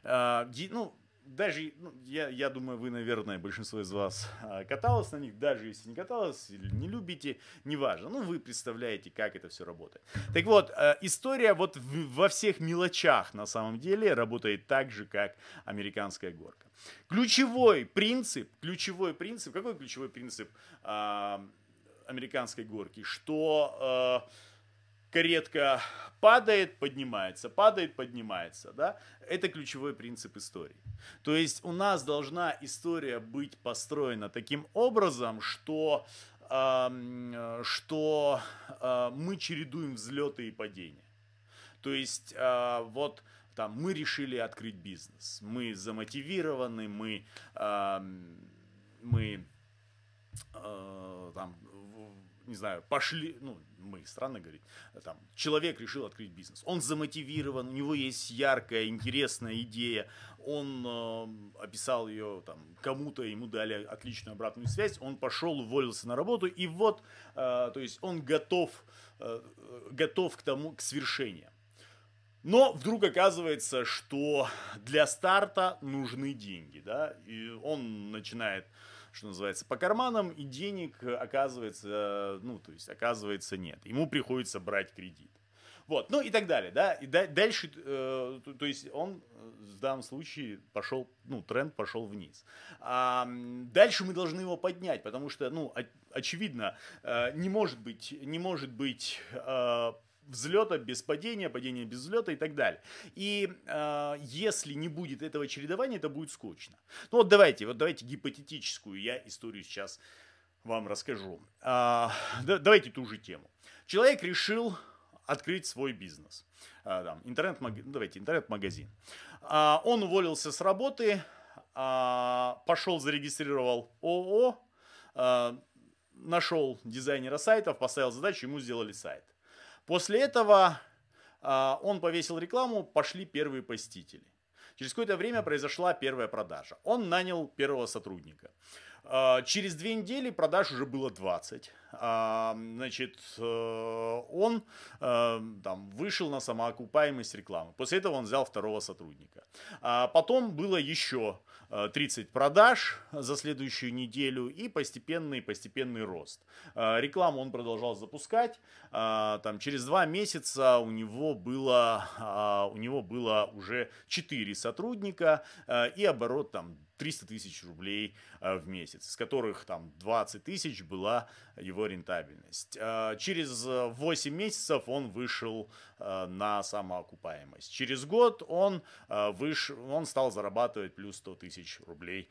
Э, ну, даже, ну, я, я думаю, вы, наверное, большинство из вас а, каталось на них, даже если не каталось, или не любите, неважно. Ну, вы представляете, как это все работает. Так вот, э, история вот во всех мелочах на самом деле работает так же, как американская горка. Ключевой принцип, ключевой принцип, какой ключевой принцип э, американской горки? Что... Э, каретка падает, поднимается, падает, поднимается, да? Это ключевой принцип истории. То есть у нас должна история быть построена таким образом, что, э, что э, мы чередуем взлеты и падения. То есть э, вот там мы решили открыть бизнес, мы замотивированы, мы, э, мы э, там, не знаю, пошли, ну, мы, странно говорить, там, человек решил открыть бизнес. Он замотивирован, у него есть яркая, интересная идея, он э, описал ее там кому-то, ему дали отличную обратную связь, он пошел, уволился на работу, и вот, э, то есть он готов, э, готов к тому, к свершению. Но вдруг оказывается, что для старта нужны деньги, да, и он начинает э, что называется, по карманам, и денег э, оказывается, э, ну, то есть, оказывается, нет. Ему приходится брать кредит. Вот, ну и так далее, да, и дальше, э, то, есть он э, в данном случае пошел, ну, тренд пошел вниз. А, дальше мы должны его поднять, потому что, ну, очевидно, не может быть, не может быть взлета без падения, падения без взлета и так далее. И э, если не будет этого чередования, это будет скучно. Ну вот давайте, вот давайте гипотетическую я историю сейчас вам расскажу. Э, да, давайте ту же тему. Человек решил открыть свой бизнес. Э, там, интернет ну, давайте, интернет-магазин. Э, он уволился с работы, э, пошел, зарегистрировал ООО, э, нашел дизайнера сайтов, поставил задачу, ему сделали сайт После этого а, он повесил рекламу, пошли первые посетители. Через какое-то время произошла первая продажа. Он нанял первого сотрудника. А, через две недели продаж уже было 20. А, значит, э, он э, там, вышел на самоокупаемость рекламы. После этого он взял второго сотрудника. Потом было еще 30 э, продаж за следующую неделю и постепенный, постепенный рост. Э, рекламу он продолжал запускать. Э, там, через два месяца у него было, у него было уже 4 сотрудника и оборот там 300 тысяч рублей э, в месяц, из которых там 20 тысяч была его рентабельность. Э, через 8 э, месяцев он вышел на самоокупаемость. Через год он, выш... он стал зарабатывать плюс 100 тысяч рублей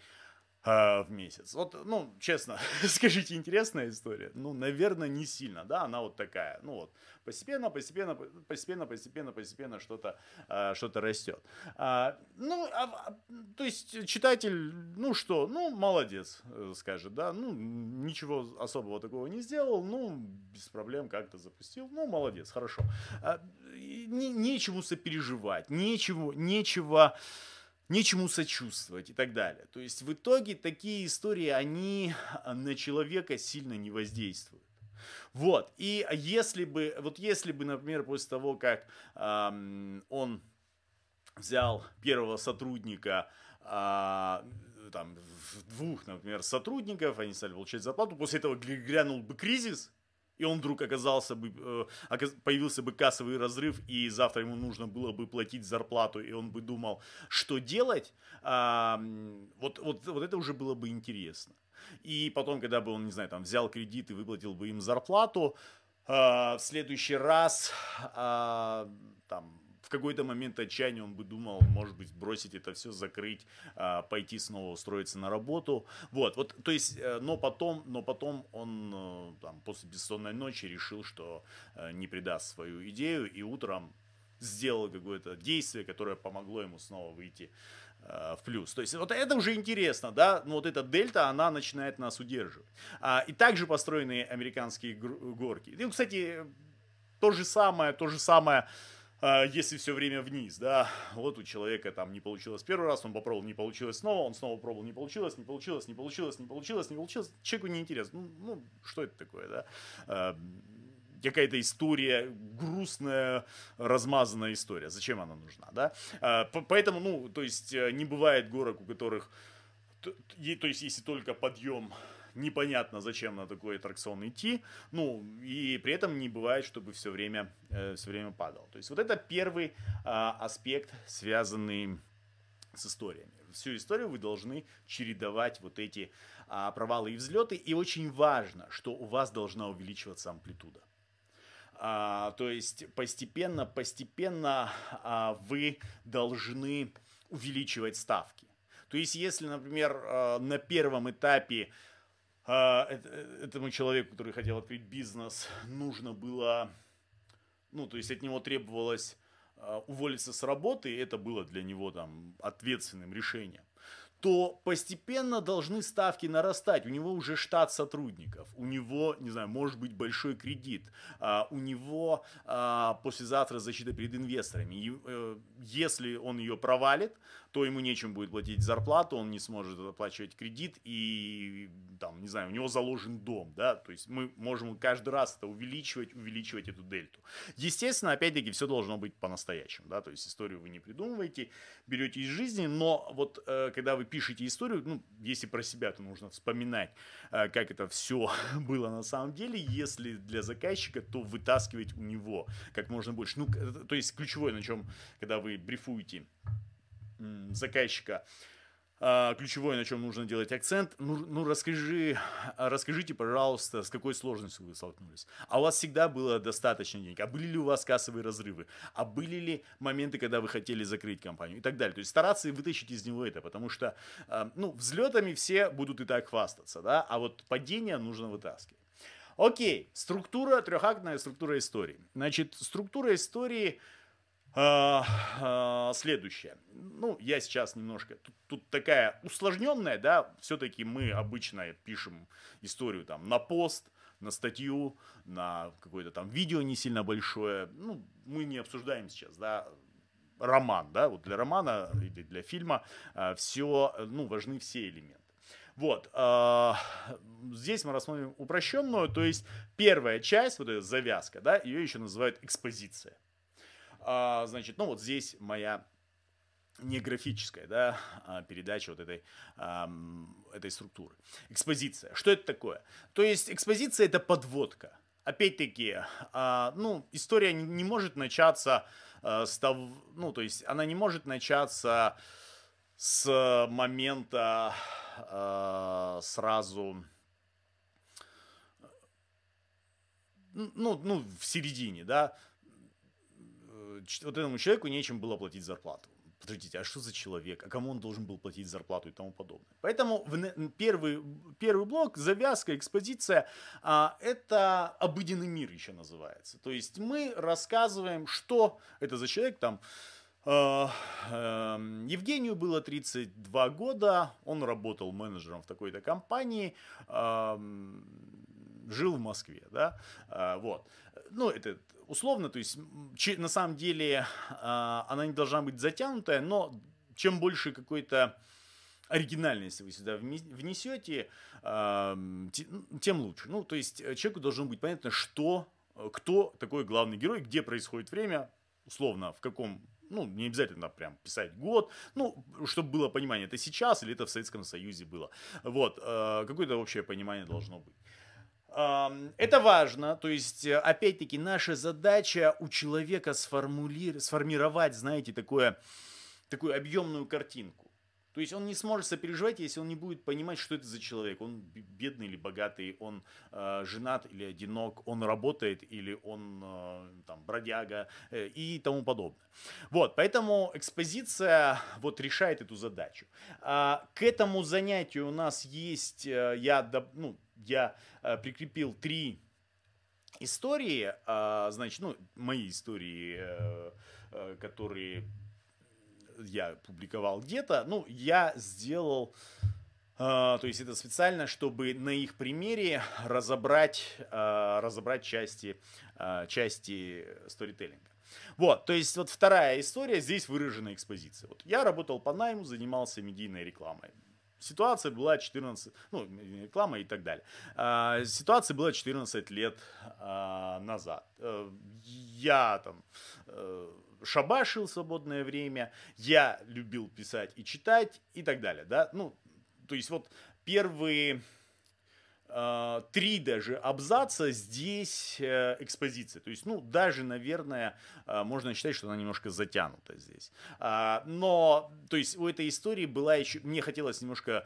э, в месяц. Вот, ну, честно, [LAUGHS] скажите, интересная история? Ну, наверное, не сильно, да, она вот такая. Ну вот, постепенно, постепенно, постепенно, постепенно, постепенно что-то э, что растет. А, ну, а, а, то есть читатель, ну что, ну, молодец, э, скажет, да, ну, ничего особого такого не сделал, ну, без проблем как-то запустил, ну, молодец, хорошо. А, не, нечему сопереживать, нечего, нечего... Нечего нечему сочувствовать и так далее. То есть в итоге такие истории, они а, на человека сильно не воздействуют. Вот, и если бы, вот если бы, например, после того, как эм, он взял первого сотрудника, э, там, двух, например, сотрудников, они стали получать зарплату, после этого грянул бы кризис, и он вдруг оказался бы, э, появился бы кассовый разрыв, и завтра ему нужно было бы платить зарплату, и он бы думал, что делать, вот, вот, вот это уже было бы интересно. И потом, когда бы он, не знаю, там взял кредит и выплатил бы им зарплату, а, в следующий раз а, там в какой-то момент отчаяния он бы думал, может быть, бросить это все, закрыть, а, пойти снова устроиться на работу. Вот, вот, то есть, э, но потом, но потом он э, там, после бессонной ночи решил, что э, не предаст свою идею, и утром сделал какое-то действие, которое помогло ему снова выйти в плюс. То есть вот это уже интересно, да, но вот эта дельта, она начинает нас удерживать. А, и также построены американские горки. И, ну, кстати, то же самое, то же самое а, если все время вниз, да, вот у человека там не получилось первый раз, он попробовал, не получилось снова, он снова пробовал, не получилось, не получилось, не получилось, не получилось, не получилось, человеку неинтересно, ну, ну что это такое, да, а, какая-то история, грустная, размазанная история, зачем она нужна, да, а, поэтому, ну, то есть э, не бывает горок, у которых то есть если только подъем непонятно, зачем на такой аттракцион идти, ну, и при этом не бывает, чтобы все время, э, все время падал. То есть вот это первый э, аспект, связанный с историями. Всю историю вы должны чередовать вот эти а, провалы и взлеты. И очень важно, что у вас должна увеличиваться амплитуда. А, то есть постепенно, постепенно а, вы должны увеличивать ставки. То есть если, например, э, на первом этапе а, э, этому человеку, который хотел открыть бизнес, нужно было, ну, то есть от него требовалось а, уволиться с работы, и это было для него там ответственным решением, то постепенно должны ставки нарастать. У него уже штат сотрудников, у него, не знаю, может быть большой кредит, а, у него послезавтра защита перед инвесторами. И э, если он ее провалит, то ему нечем будет платить зарплату, он не сможет оплачивать кредит и, там, не знаю, у него заложен дом, да, то есть мы можем каждый раз это увеличивать, увеличивать эту дельту. Естественно, опять-таки, все должно быть по-настоящему, да, то есть историю вы не придумываете, берете из жизни, но вот э, когда вы пишете историю, ну, если про себя, то нужно вспоминать, э, как это все [LAUGHS] было на самом деле, если для заказчика, то вытаскивать у него как можно больше. Ну, то есть ключевое, на чем, когда вы брифуете заказчика, а, ключевое, на чем нужно делать акцент. Ну, ну расскажи, а, расскажите, пожалуйста, с какой сложностью вы столкнулись. А у вас всегда было достаточно денег? А были ли у вас кассовые разрывы? А были ли моменты, когда вы хотели закрыть компанию и так далее? То есть стараться вытащить из него это, потому что а, ну, взлетами все будут и так хвастаться, да? а вот падение нужно вытаскивать. Окей, структура, трехактная структура истории. Значит, структура истории – а, а, следующее. Ну, я сейчас немножко... Тут, тут такая усложненная, да, все-таки мы обычно пишем историю там на пост, на статью, на какое-то там видео не сильно большое. Ну, мы не обсуждаем сейчас, да, роман, да, вот для романа или для фильма а, все, ну, важны все элементы. Вот, а, здесь мы рассмотрим упрощенную, то есть первая часть, вот эта завязка, да, ее еще называют экспозиция. А, значит, ну вот здесь моя не графическая, да, а передача вот этой, а, этой структуры. Экспозиция. Что это такое? То есть экспозиция – это подводка. Опять-таки, а, ну, история не, не может начаться а, с того, ну, то есть она не может начаться с момента а, сразу, ну, ну, в середине, да, вот этому человеку нечем было платить зарплату. Подождите, а что за человек? А кому он должен был платить зарплату и тому подобное? Поэтому в первый, первый блок, завязка, экспозиция, а, это обыденный мир еще называется. То есть мы рассказываем, что это за человек там. Э, эм, Евгению было 32 года, он работал менеджером в такой-то компании, эм, жил в Москве, да, э, вот. Ну, это условно, то есть на самом деле а, она не должна быть затянутая, но чем больше какой-то оригинальности вы сюда внесете, а, ну, тем лучше. Ну, то есть э, человеку должно быть понятно, что, э, кто такой главный герой, где происходит время, условно, в каком ну, не обязательно прям писать год, ну, чтобы было понимание, это сейчас или это в Советском Союзе было. Вот, э, какое-то общее понимание должно быть. Это важно, то есть, э, опять-таки, наша задача у человека сформули... сформировать, знаете, такое, такую объемную картинку. То есть он не сможет сопереживать, если он не будет понимать, что это за человек. Он бедный или богатый, он э, женат или одинок, он работает или он э, там, бродяга э, и тому подобное. Вот, поэтому экспозиция вот решает эту задачу. А, к этому занятию у нас есть, э, я ну, я э, прикрепил три истории, э, значит, ну, мои истории, э, э, которые я публиковал где-то, ну, я сделал... Uh, то есть это специально, чтобы на их примере разобрать, uh, разобрать части, uh, части сторителлинга. Вот, то есть вот вторая история, здесь выражена экспозиция. Вот я работал по найму, занимался медийной рекламой. Ситуация была 14, ну, реклама и так далее. А, ситуация была 14 лет а, назад. А, я там э, шабашил свободное время, я любил писать и читать и так далее, да, ну, то есть вот первые Э, три даже абзаца здесь э, экспозиции. То есть, ну, даже, наверное, э, можно считать, что она немножко затянута здесь. А, но, то есть, у этой истории была еще... Мне хотелось немножко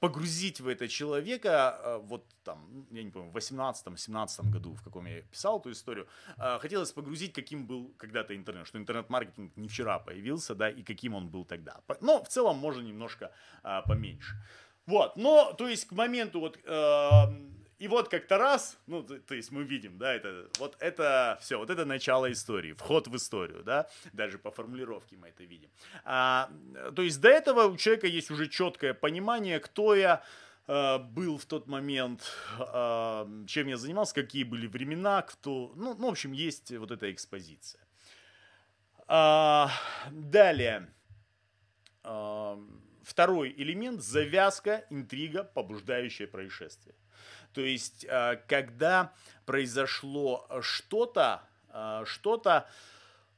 погрузить в это человека, вот там, я не помню, в 18-17 году, в каком я писал эту историю, хотелось погрузить, каким был когда-то интернет, что интернет-маркетинг не вчера появился, да, и каким он был тогда. Но в целом можно немножко поменьше. Вот, но, то есть, к моменту вот... Э, и вот как-то раз, ну, то, то есть мы видим, да, это, вот это все, вот это начало истории, вход в историю, да, даже по формулировке мы это видим. А, то есть до этого у человека есть уже четкое понимание, кто я, э, был в тот момент, эм, чем я занимался, какие были времена, кто... Ну, ну в общем, есть вот эта экспозиция. А, далее. Эм, Второй элемент – завязка, интрига, побуждающее происшествие. То есть, а, когда произошло что-то, а, что-то,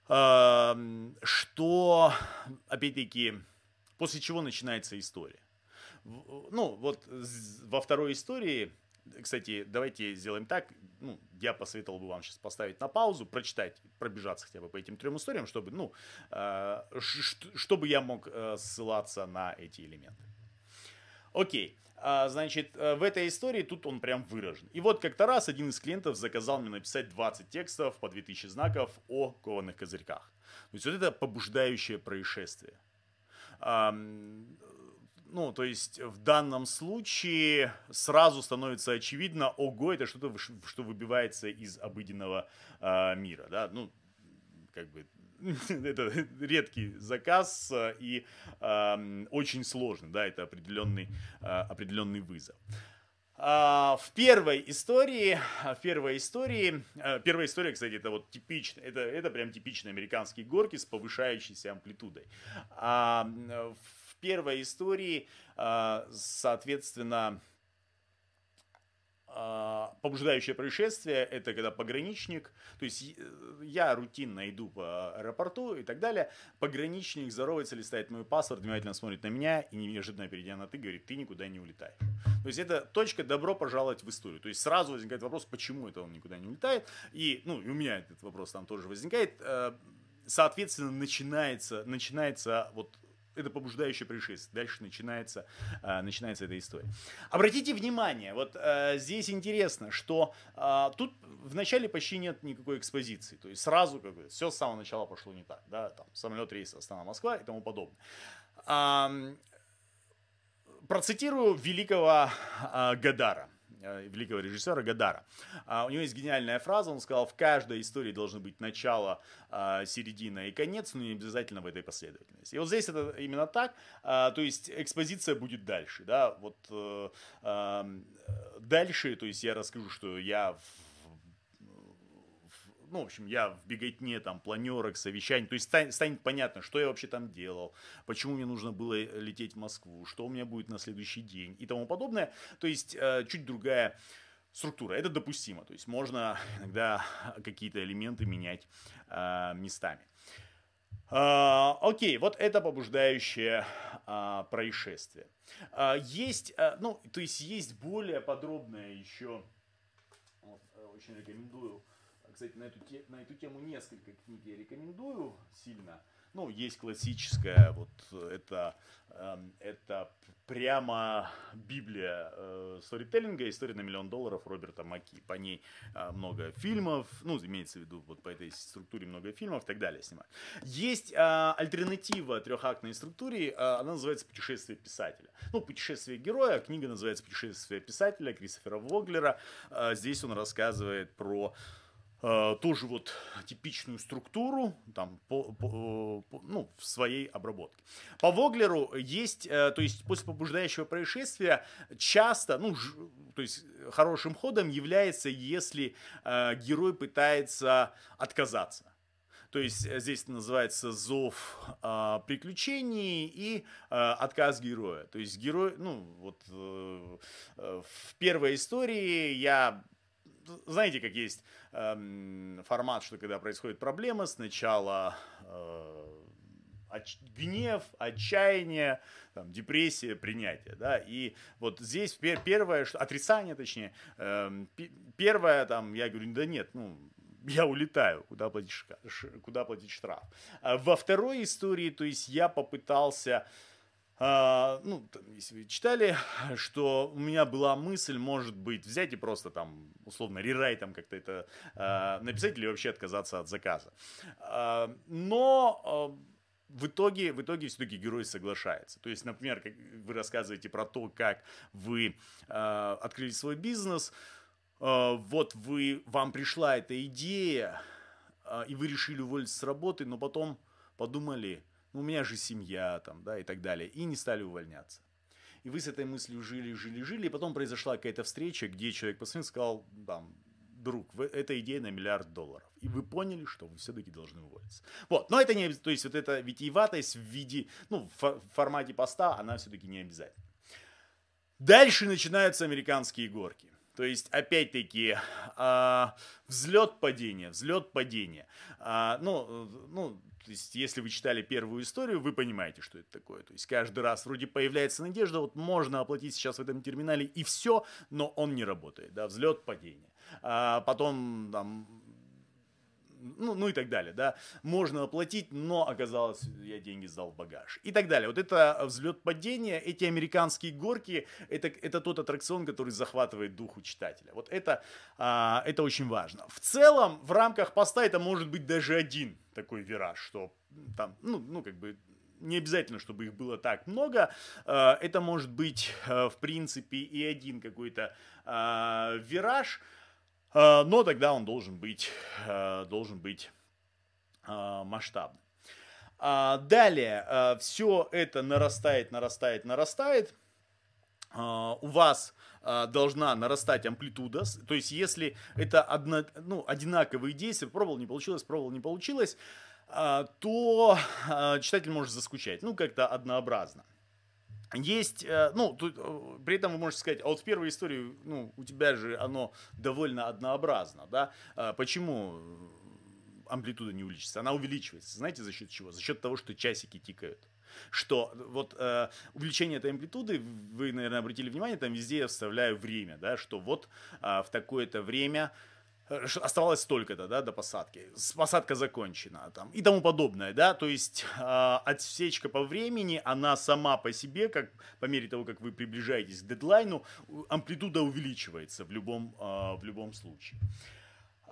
а, что, опять-таки, после чего начинается история. Ну, вот во второй истории кстати, давайте сделаем так. Ну, я посоветовал бы вам сейчас поставить на паузу, прочитать, пробежаться хотя бы по этим трем историям, чтобы, ну, э, чтобы я мог э, ссылаться на эти элементы. Окей. А, значит, э, в этой истории тут он прям выражен. И вот как-то раз один из клиентов заказал мне написать 20 текстов по 2000 знаков о кованых козырьках. То есть вот это побуждающее происшествие ну, то есть в данном случае сразу становится очевидно, ого, это что-то, что выбивается из обыденного э, мира, да, ну, как бы [LAUGHS] это редкий заказ и э, очень сложный, да, это определенный, э, определенный вызов. А, в первой истории, в первой истории, первая история, кстати, это вот типично, это, это прям типичные американские горки с повышающейся амплитудой. в первой истории, а, соответственно, а, побуждающее происшествие – это когда пограничник, то есть э, я рутинно иду по аэропорту и так далее, пограничник здоровается, листает мой паспорт, внимательно смотрит на меня и неожиданно перейдя на «ты» говорит «ты никуда не улетаешь». То есть это точка «добро пожаловать в историю». То есть сразу возникает вопрос, почему это он никуда не улетает, и, ну, и у меня этот вопрос там тоже возникает. Э, соответственно, начинается, начинается вот это побуждающее пришествие. Дальше начинается, э, начинается эта история. Обратите внимание, вот э, здесь интересно, что э, тут вначале почти нет никакой экспозиции. То есть сразу как бы все с самого начала пошло не так. Да? Там самолет рейса Астана-Москва и тому подобное. Э, процитирую великого э, Гадара. Э, великого режиссера Гадара. А, у него есть гениальная фраза, он сказал, в каждой истории должно быть начало, а, середина и конец, но не обязательно в этой последовательности. И вот здесь это именно так, а, то есть экспозиция будет дальше, да, вот э, эм, э, дальше, то есть я расскажу, что я в ну, в общем, я в беготне там планерок, совещаний, то есть станет, станет понятно, что я вообще там делал, почему мне нужно было э, лететь в Москву, что у меня будет на следующий день и тому подобное. То есть э, чуть другая структура. Это допустимо. То есть можно [LAUGHS] иногда какие-то элементы менять э, местами. Э, окей, вот это побуждающее э, происшествие. Э, есть, э, ну, то есть есть более подробное еще, вот, э, очень рекомендую кстати, на эту, те, на эту тему несколько книг я рекомендую сильно. Ну, есть классическая, вот э, это, эм, это прямо Библия э, сторителлинга «История на миллион долларов» Роберта Маки. По ней э, много фильмов, ну, имеется в виду, вот по этой структуре много фильмов и так далее снимать Есть э, альтернатива трехактной структуре, э, она называется «Путешествие писателя». Ну, «Путешествие героя», книга называется «Путешествие писателя» Кристофера Воглера. Э, здесь он рассказывает про Э, тоже вот типичную структуру там, по, по, по, ну, в своей обработке. По Воглеру есть, э, то есть после побуждающего происшествия часто, ну, ж, то есть хорошим ходом является, если э, герой пытается отказаться. То есть э, здесь называется зов э, приключений и э, отказ героя. То есть герой, ну вот э, в первой истории я знаете, как есть эм, формат, что когда происходит проблема, сначала э, отч- гнев, отчаяние, там, депрессия, принятие, да, и вот здесь пер- первое, что, отрицание, точнее, эм, п- первое, там, я говорю, да нет, ну, я улетаю, куда платить, куда платить штраф. А во второй истории, то есть я попытался а, ну, там, если вы читали, [LAUGHS] что у меня была мысль, может быть, взять и просто там, условно, рерайтом как-то это а, написать или вообще отказаться от заказа. А, но а, в итоге, в итоге все-таки герой соглашается. То есть, например, как вы рассказываете про то, как вы э, открыли свой бизнес, э, вот вы, вам пришла эта идея, э, и вы решили уволиться с работы, но потом подумали, ну, у меня же семья там, да, и так далее, и не стали увольняться. И вы с этой мыслью жили, жили, жили, и потом произошла какая-то встреча, где человек посмотрел и сказал, там, друг, вы, эта идея на миллиард долларов. И вы поняли, что вы все-таки должны уволиться. Вот, но это не, то есть вот эта витиеватость в виде, ну, в формате поста, она все-таки не обязательна. Дальше начинаются американские горки. То есть, опять-таки, а, взлет-падение, взлет-падение. А, ну, э, ну, то есть, если вы читали первую историю, вы понимаете, что это такое. То есть, каждый раз вроде появляется надежда, вот можно оплатить сейчас в этом терминале и все, но он не работает, да, взлет-падение. А, потом, там, ну, ну и так далее, да. Можно оплатить, но оказалось, я деньги сдал в багаж. И так далее. Вот это э, взлет-падение, эти американские горки, это, это тот аттракцион, который захватывает дух у читателя. Вот это, а, это очень важно. В целом, в рамках поста это может быть даже один такой вираж, что там, ну, ну как бы не обязательно, чтобы их было так много. Э, это может быть, э, в принципе, и один какой-то а, вираж. А, но тогда он должен быть, а, должен быть а, масштабным. Далее, все это нарастает, нарастает, нарастает. У вас должна нарастать амплитуда. То есть, если это одно, ну, одинаковые действия, пробовал, не получилось, пробовал, не получилось, то читатель может заскучать. Ну, как-то однообразно. Есть, э, ну, тут, э, при этом вы можете сказать, а вот в первой истории, ну, у тебя же оно довольно однообразно, да? Э, почему амплитуда не увеличится? Она увеличивается. Знаете, за счет чего? За счет того, что часики тикают что вот э, увеличение этой амплитуды, вы, наверное, обратили внимание, там везде я вставляю время, да, что вот э, в такое-то время Э, оставалось столько-то, да, до посадки, посадка закончена, там, и тому подобное, да, то есть э, отсечка по времени, она сама по себе, как, по мере того, как вы приближаетесь к дедлайну, амплитуда увеличивается в любом, э, в любом случае.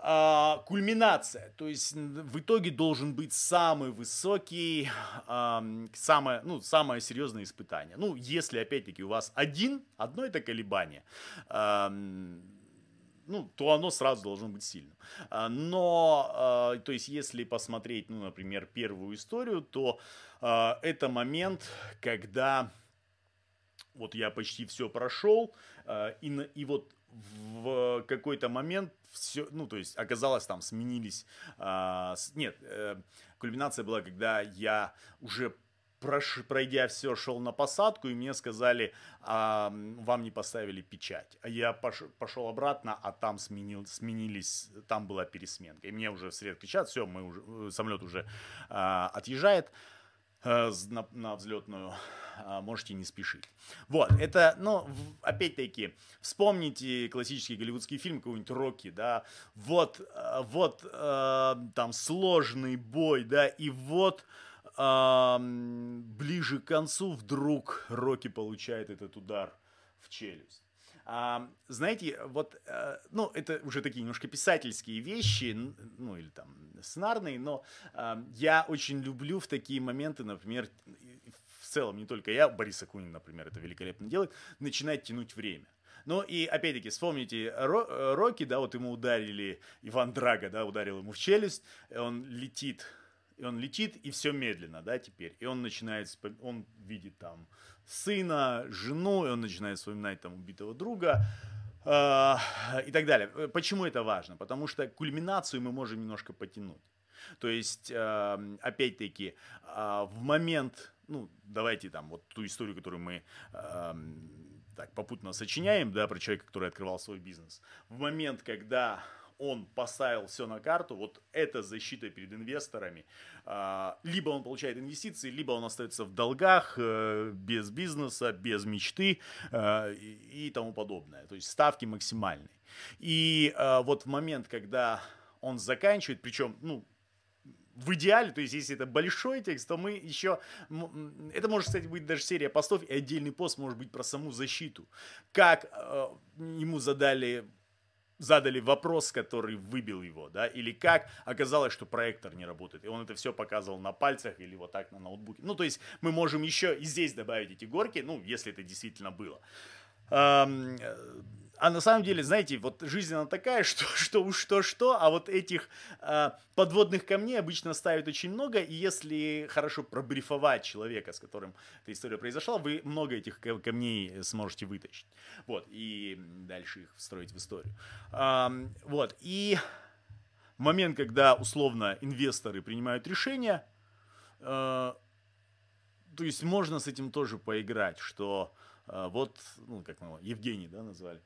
Э, кульминация, то есть в итоге должен быть самый высокий, э, самое, ну, самое серьезное испытание, ну, если, опять-таки, у вас один, одно это колебание, э, ну, то оно сразу должно быть сильным. А, но, а, то есть, если посмотреть, ну, например, первую историю, то а, это момент, когда вот я почти все прошел, и, и вот в какой-то момент все, ну, то есть оказалось там, сменились, нет, э, кульминация была, когда я уже прош, пройдя все, шел на посадку, и мне сказали, а, вам не поставили печать. А я пош, пошел обратно, а там сменил, сменились, там была пересменка. И мне уже в сред кричат, все, мы уже, э, самолет уже а, отъезжает э, на, на взлетную, а, можете не спешить. Вот, это, ну, опять-таки, вспомните классический голливудский фильм, какой-нибудь Рокки, да, вот, э, вот, а, там, сложный бой, да, и вот, а, ближе к концу вдруг Рокки получает этот удар в челюсть. А, знаете, вот, а, ну, это уже такие немножко писательские вещи, ну, или там снарные, но а, я очень люблю в такие моменты, например, в целом, не только я, Борис Акунин, например, это великолепно делает, начинать тянуть время. Ну и опять-таки вспомните э, Рокки, да, вот ему ударили Иван Драга, да, ударил ему в челюсть, он летит и он летит, и все медленно, да, теперь. И он начинает, он видит там сына, жену, и он начинает вспоминать там убитого друга э, и так далее. Почему это важно? Потому что кульминацию мы можем немножко потянуть. То есть, э, опять-таки, э, в момент, ну, давайте там вот ту историю, которую мы эм, так попутно сочиняем, да, про человека, который открывал свой бизнес. В момент, когда он поставил все на карту, вот это защита перед инвесторами. А, либо он получает инвестиции, либо он остается в долгах, э, без бизнеса, без мечты э, и тому подобное. То есть ставки максимальные. И э, вот в момент, когда он заканчивает, причем, ну, в идеале, то есть если это большой текст, то мы еще... Это может, кстати, быть даже серия постов, и отдельный пост может быть про саму защиту. Как э, ему задали задали вопрос, который выбил его, да, или как оказалось, что проектор не работает, и он это все показывал на пальцах или вот так на ноутбуке. Ну, то есть мы можем еще и здесь добавить эти горки, ну, если это действительно было. Э, а на самом деле, знаете, вот жизнь она такая, [LAUGHS] что что уж что что, а вот этих э, подводных камней обычно ставят очень много, и если хорошо пробрифовать человека, с которым эта история произошла, вы много этих камней сможете вытащить, вот, и дальше их встроить в историю, э, вот, и момент, когда условно инвесторы принимают решение, э, то есть можно с этим тоже поиграть, что а, вот, ну, как мы его, Евгений, да, назвали,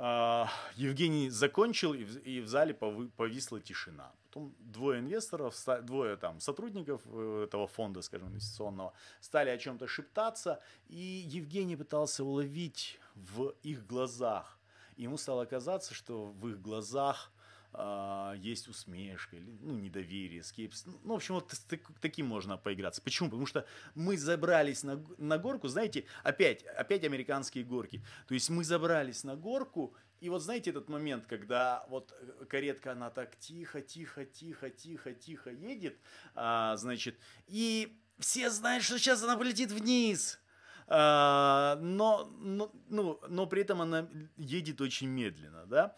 а, Евгений закончил, и в зале повисла тишина. Потом двое инвесторов, двое там сотрудников э, этого фонда, скажем, инвестиционного, стали о чем-то шептаться, и Евгений пытался уловить в их глазах. Ему стало казаться, что в их глазах а, есть усмешка, или, ну, недоверие, скепсис. Ну, в общем, вот с таким можно поиграться. Почему? Потому что мы забрались на, на горку, знаете, опять, опять американские горки. То есть мы забрались на горку, и вот знаете этот момент, когда вот э, каретка, она так тихо, тихо, тихо, тихо, тихо едет, а, значит, и все знают, что сейчас она полетит вниз. А, но, но, ну, но при этом она едет очень медленно, да.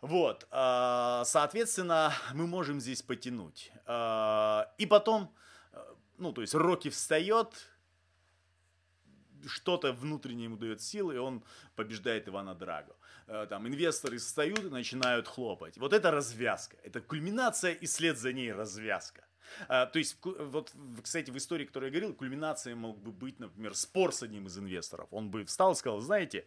Вот, а, соответственно, мы можем здесь потянуть. А, и потом, э, ну, то есть Рокки встает, что-то внутреннее ему дает силы, и он побеждает Ивана Драго. Э, там инвесторы встают и начинают хлопать. Вот это развязка, это кульминация и след за ней развязка. А, то есть, вот, кстати, в истории, которую я говорил, кульминацией мог бы быть, например, спор с одним из инвесторов. Он бы встал и сказал, знаете,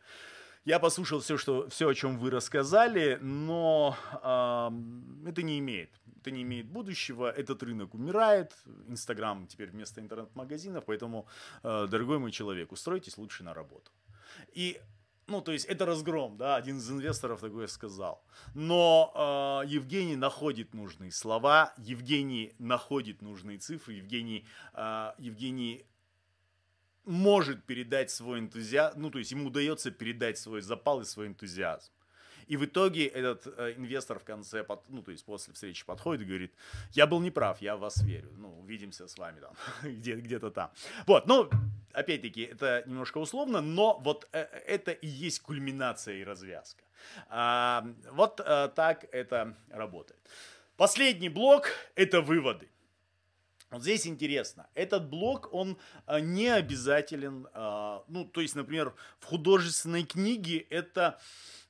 я послушал все, что, все о чем вы рассказали, но э, это не имеет. Это не имеет будущего, этот рынок умирает, Инстаграм теперь вместо интернет-магазинов, поэтому, э, дорогой мой человек, устройтесь лучше на работу. И ну, то есть это разгром, да, один из инвесторов такое сказал. Но э, Евгений находит нужные слова, Евгений находит нужные цифры, Евгений, э, Евгений может передать свой энтузиазм, ну, то есть ему удается передать свой запал и свой энтузиазм. И в итоге этот э, инвестор в конце, под, ну, то есть после встречи подходит и говорит, я был неправ, я в вас верю, ну, увидимся с вами там, [LAUGHS] где, где-то там. Вот, ну, опять-таки, это немножко условно, но вот э, это и есть кульминация и развязка. А, вот э, так это работает. Последний блок – это выводы. Вот здесь интересно. Этот блок, он э, не обязателен. Э, ну, то есть, например, в художественной книге это...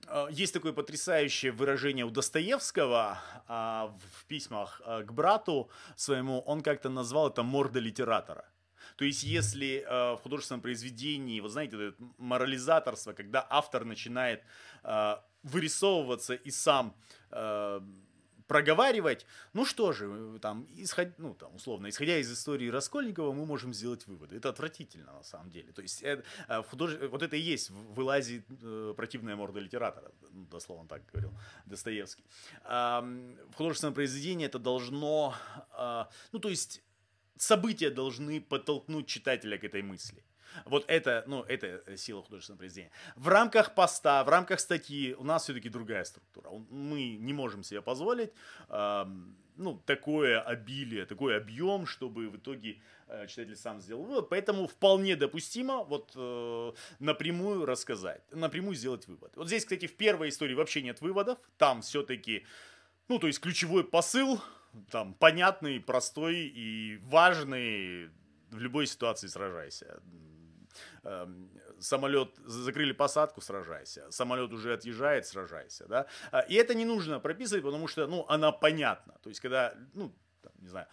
Э, есть такое потрясающее выражение у Достоевского а, в письмах к брату своему. Он как-то назвал это «морда литератора». То есть, если в художественном произведении, вот знаете, это морализаторство, когда автор начинает вырисовываться и сам проговаривать. Ну что же, э, там, исход... ну, там, условно, исходя из истории Раскольникова, мы можем сделать выводы. Это отвратительно, на самом деле. То есть, это, э, худож... вот это и есть, вылазит э, противная морда литератора, ну, дословно так говорил Достоевский. В художественном произведении это должно, ну, то есть, события должны подтолкнуть читателя к этой мысли. Вот это, ну, это сила художественного произведения. В рамках поста, в рамках статьи у нас все-таки другая структура. Мы не можем себе позволить эм, ну, такое обилие, такой объем, чтобы в итоге э, читатель сам сделал вывод. Поэтому вполне допустимо вот э, напрямую рассказать, напрямую сделать вывод. Вот здесь, кстати, в первой истории вообще нет выводов. Там все-таки, ну, то есть ключевой посыл, там, понятный, простой и важный. В любой ситуации сражайся. Эм, Самолет, закрыли посадку, сражайся. Самолет уже отъезжает, сражайся, да. А, и это не нужно прописывать, потому что, ну, она понятна. То есть, когда, ну, там, не знаю,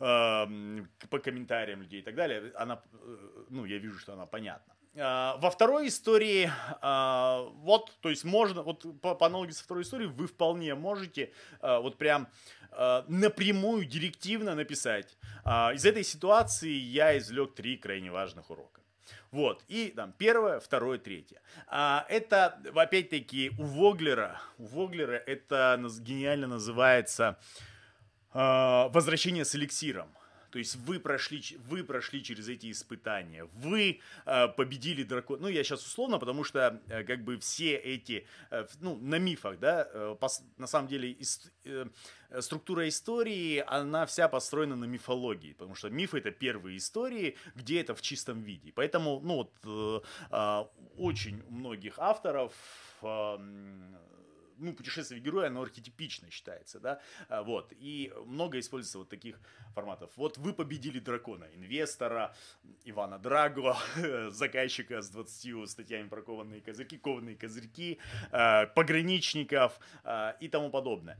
эм, по комментариям людей и так далее, она, э, ну, я вижу, что она понятна. А, во второй истории, а, вот, то есть можно, вот по, по аналогии со второй историей, вы вполне можете вот прям напрямую, директивно написать. Из этой ситуации я извлек три крайне важных урока. Вот, и там первое, второе, третье. А, это, опять-таки, у Воглера, у Воглера это гениально называется а, «Возвращение с эликсиром». То есть вы прошли, вы прошли через эти испытания, вы э, победили дракона. Ну, я сейчас условно, потому что э, как бы все эти, э, ну, на мифах, да, э, пос, на самом деле ист, э, структура истории, она вся построена на мифологии, потому что мифы это первые истории, где это в чистом виде. Поэтому, ну, вот э, э, очень у многих авторов... Э, ну, путешествие героя, оно архетипично считается, да, а, вот, и много используется вот таких форматов. Вот вы победили дракона, инвестора, Ивана Драго, [LAUGHS] заказчика с 20 статьями про кованные козырьки, кованные козырьки, а, пограничников а, и тому подобное.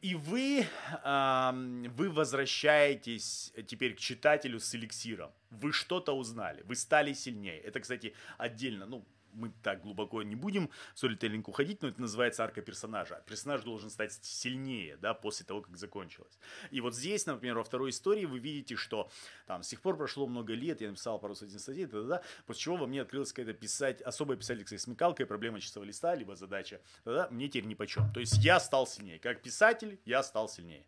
И вы, вы возвращаетесь теперь к читателю с эликсиром. Вы что-то узнали, вы стали сильнее. Это, кстати, отдельно, ну, мы так глубоко не будем в солителлинг уходить, но это называется арка персонажа. А персонаж должен стать сильнее, да, после того, как закончилось. И вот здесь, например, во второй истории вы видите, что там с тех пор прошло много лет, я написал пару сотен статей, да, да, да, после чего во мне открылась какая-то писать, особая писательская смекалка и проблема чистого листа, либо задача, да, да, мне теперь нипочем. То есть я стал сильнее. Как писатель, я стал сильнее.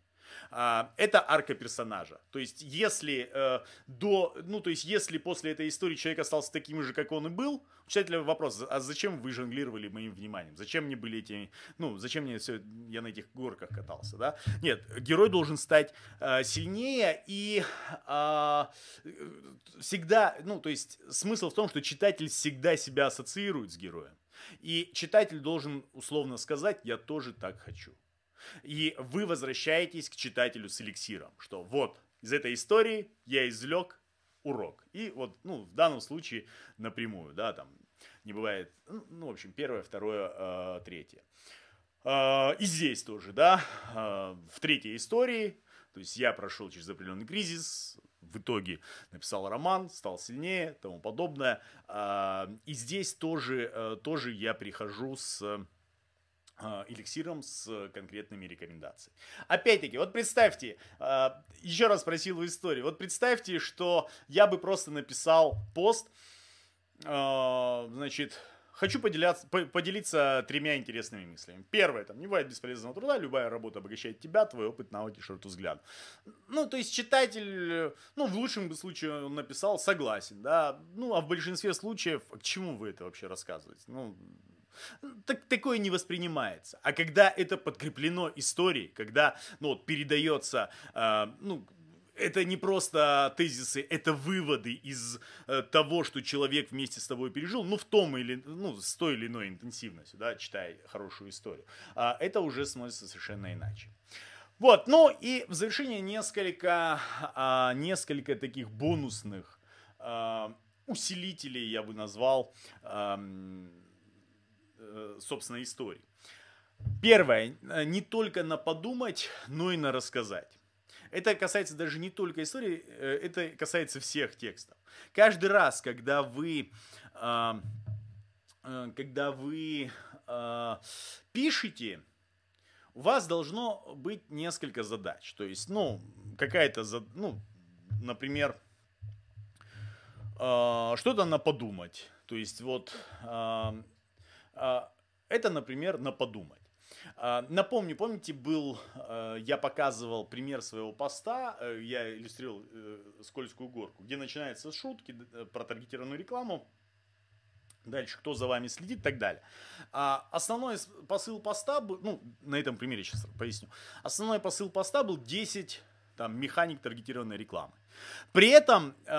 А, это арка персонажа. То есть, если э, до, ну, то есть, если после этой истории человек остался таким же, как он и был, у читателя вопрос, а зачем вы жонглировали моим вниманием? Зачем мне были эти, ну, зачем мне все, я на этих горках катался, да? Нет, герой должен стать э, сильнее и а, всегда, ну, то есть, смысл в том, что читатель всегда себя ассоциирует с героем. И читатель должен условно сказать, я тоже так хочу. И вы возвращаетесь к читателю с эликсиром, что вот из этой истории я извлек урок. И вот, ну, в данном случае напрямую, да, там не бывает, ну, ну в общем, первое, второе, э, третье. Э, и здесь тоже, да, э, в третьей истории, то есть я прошел через определенный кризис, в итоге написал роман, стал сильнее, тому подобное. И здесь тоже, тоже я прихожу с а, эликсиром с конкретными рекомендациями. Опять-таки, вот представьте, а, еще раз спросил в истории. вот представьте, что я бы просто написал пост, а, значит, хочу поделяться, поделиться тремя интересными мыслями. Первое, там, не бывает бесполезного труда, любая работа обогащает тебя, твой опыт, навыки, широту взгляд. Ну, то есть читатель, ну, в лучшем бы случае он написал согласен, да, ну, а в большинстве случаев, к чему вы это вообще рассказываете? Ну, так, такое не воспринимается. А когда это подкреплено историей, когда ну, вот, передается, э, ну, это не просто тезисы, это выводы из э, того, что человек вместе с тобой пережил, ну, в том или, ну, с той или иной интенсивностью, да, читая хорошую историю. А это уже становится совершенно иначе. Вот, ну и в завершение несколько, а, несколько таких бонусных а, усилителей, я бы назвал, а, Э, собственно, истории. Первое, э, не только на подумать, но и на рассказать. Это касается даже не только истории, э, это касается всех текстов. Каждый раз, когда вы, а, когда вы а, пишете, у вас должно быть несколько задач. То есть, ну, какая-то, ну, например, а, что-то на подумать. То есть, вот а, это, например, на подумать. А, напомню, помните, был, а, я показывал пример своего поста, э, я иллюстрировал э, скользкую горку, где начинается шутки э, про таргетированную рекламу, дальше кто за вами следит и так далее. основной посыл поста, был, ну, на этом примере сейчас поясню. Основной посыл поста был 10 там, механик таргетированной рекламы. При этом э,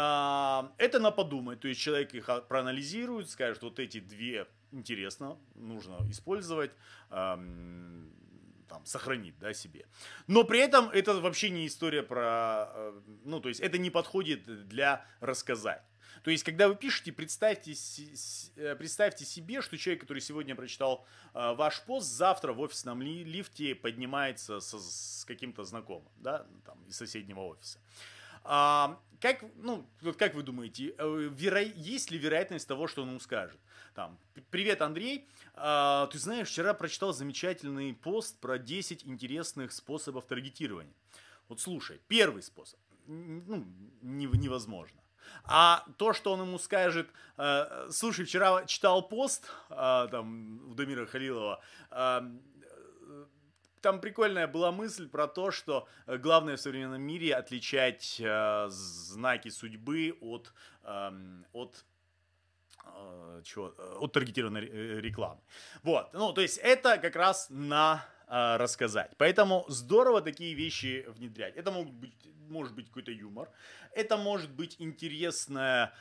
это на подумать, то есть человек их проанализирует, скажет, вот эти две интересно, нужно использовать, там, сохранить да, себе. Но при этом это вообще не история про... Э, ну, то есть это не подходит для рассказать. То есть, когда вы пишете, представьте, э, представьте себе, что человек, который сегодня прочитал э, ваш пост, завтра в офисном лифте поднимается со, с каким-то знакомым, да, там, из соседнего офиса. А, как, ну, вот как вы думаете, э, веро... есть ли вероятность того, что он ему скажет? Там, привет, Андрей, а, ты знаешь, вчера прочитал замечательный пост про 10 интересных способов таргетирования. Вот слушай, первый способ, ну, невозможно. А то, что он ему скажет, э, слушай, вчера читал пост а, там, у Дамира Халилова, а, там прикольная была мысль про то, что э, главное в современном мире отличать э, знаки судьбы от, э, от э, чего, э, от таргетированной э, рекламы. Вот, ну, то есть это как раз на э, рассказать. Поэтому здорово такие вещи внедрять. Это могут быть, может быть какой-то юмор, это может быть интересная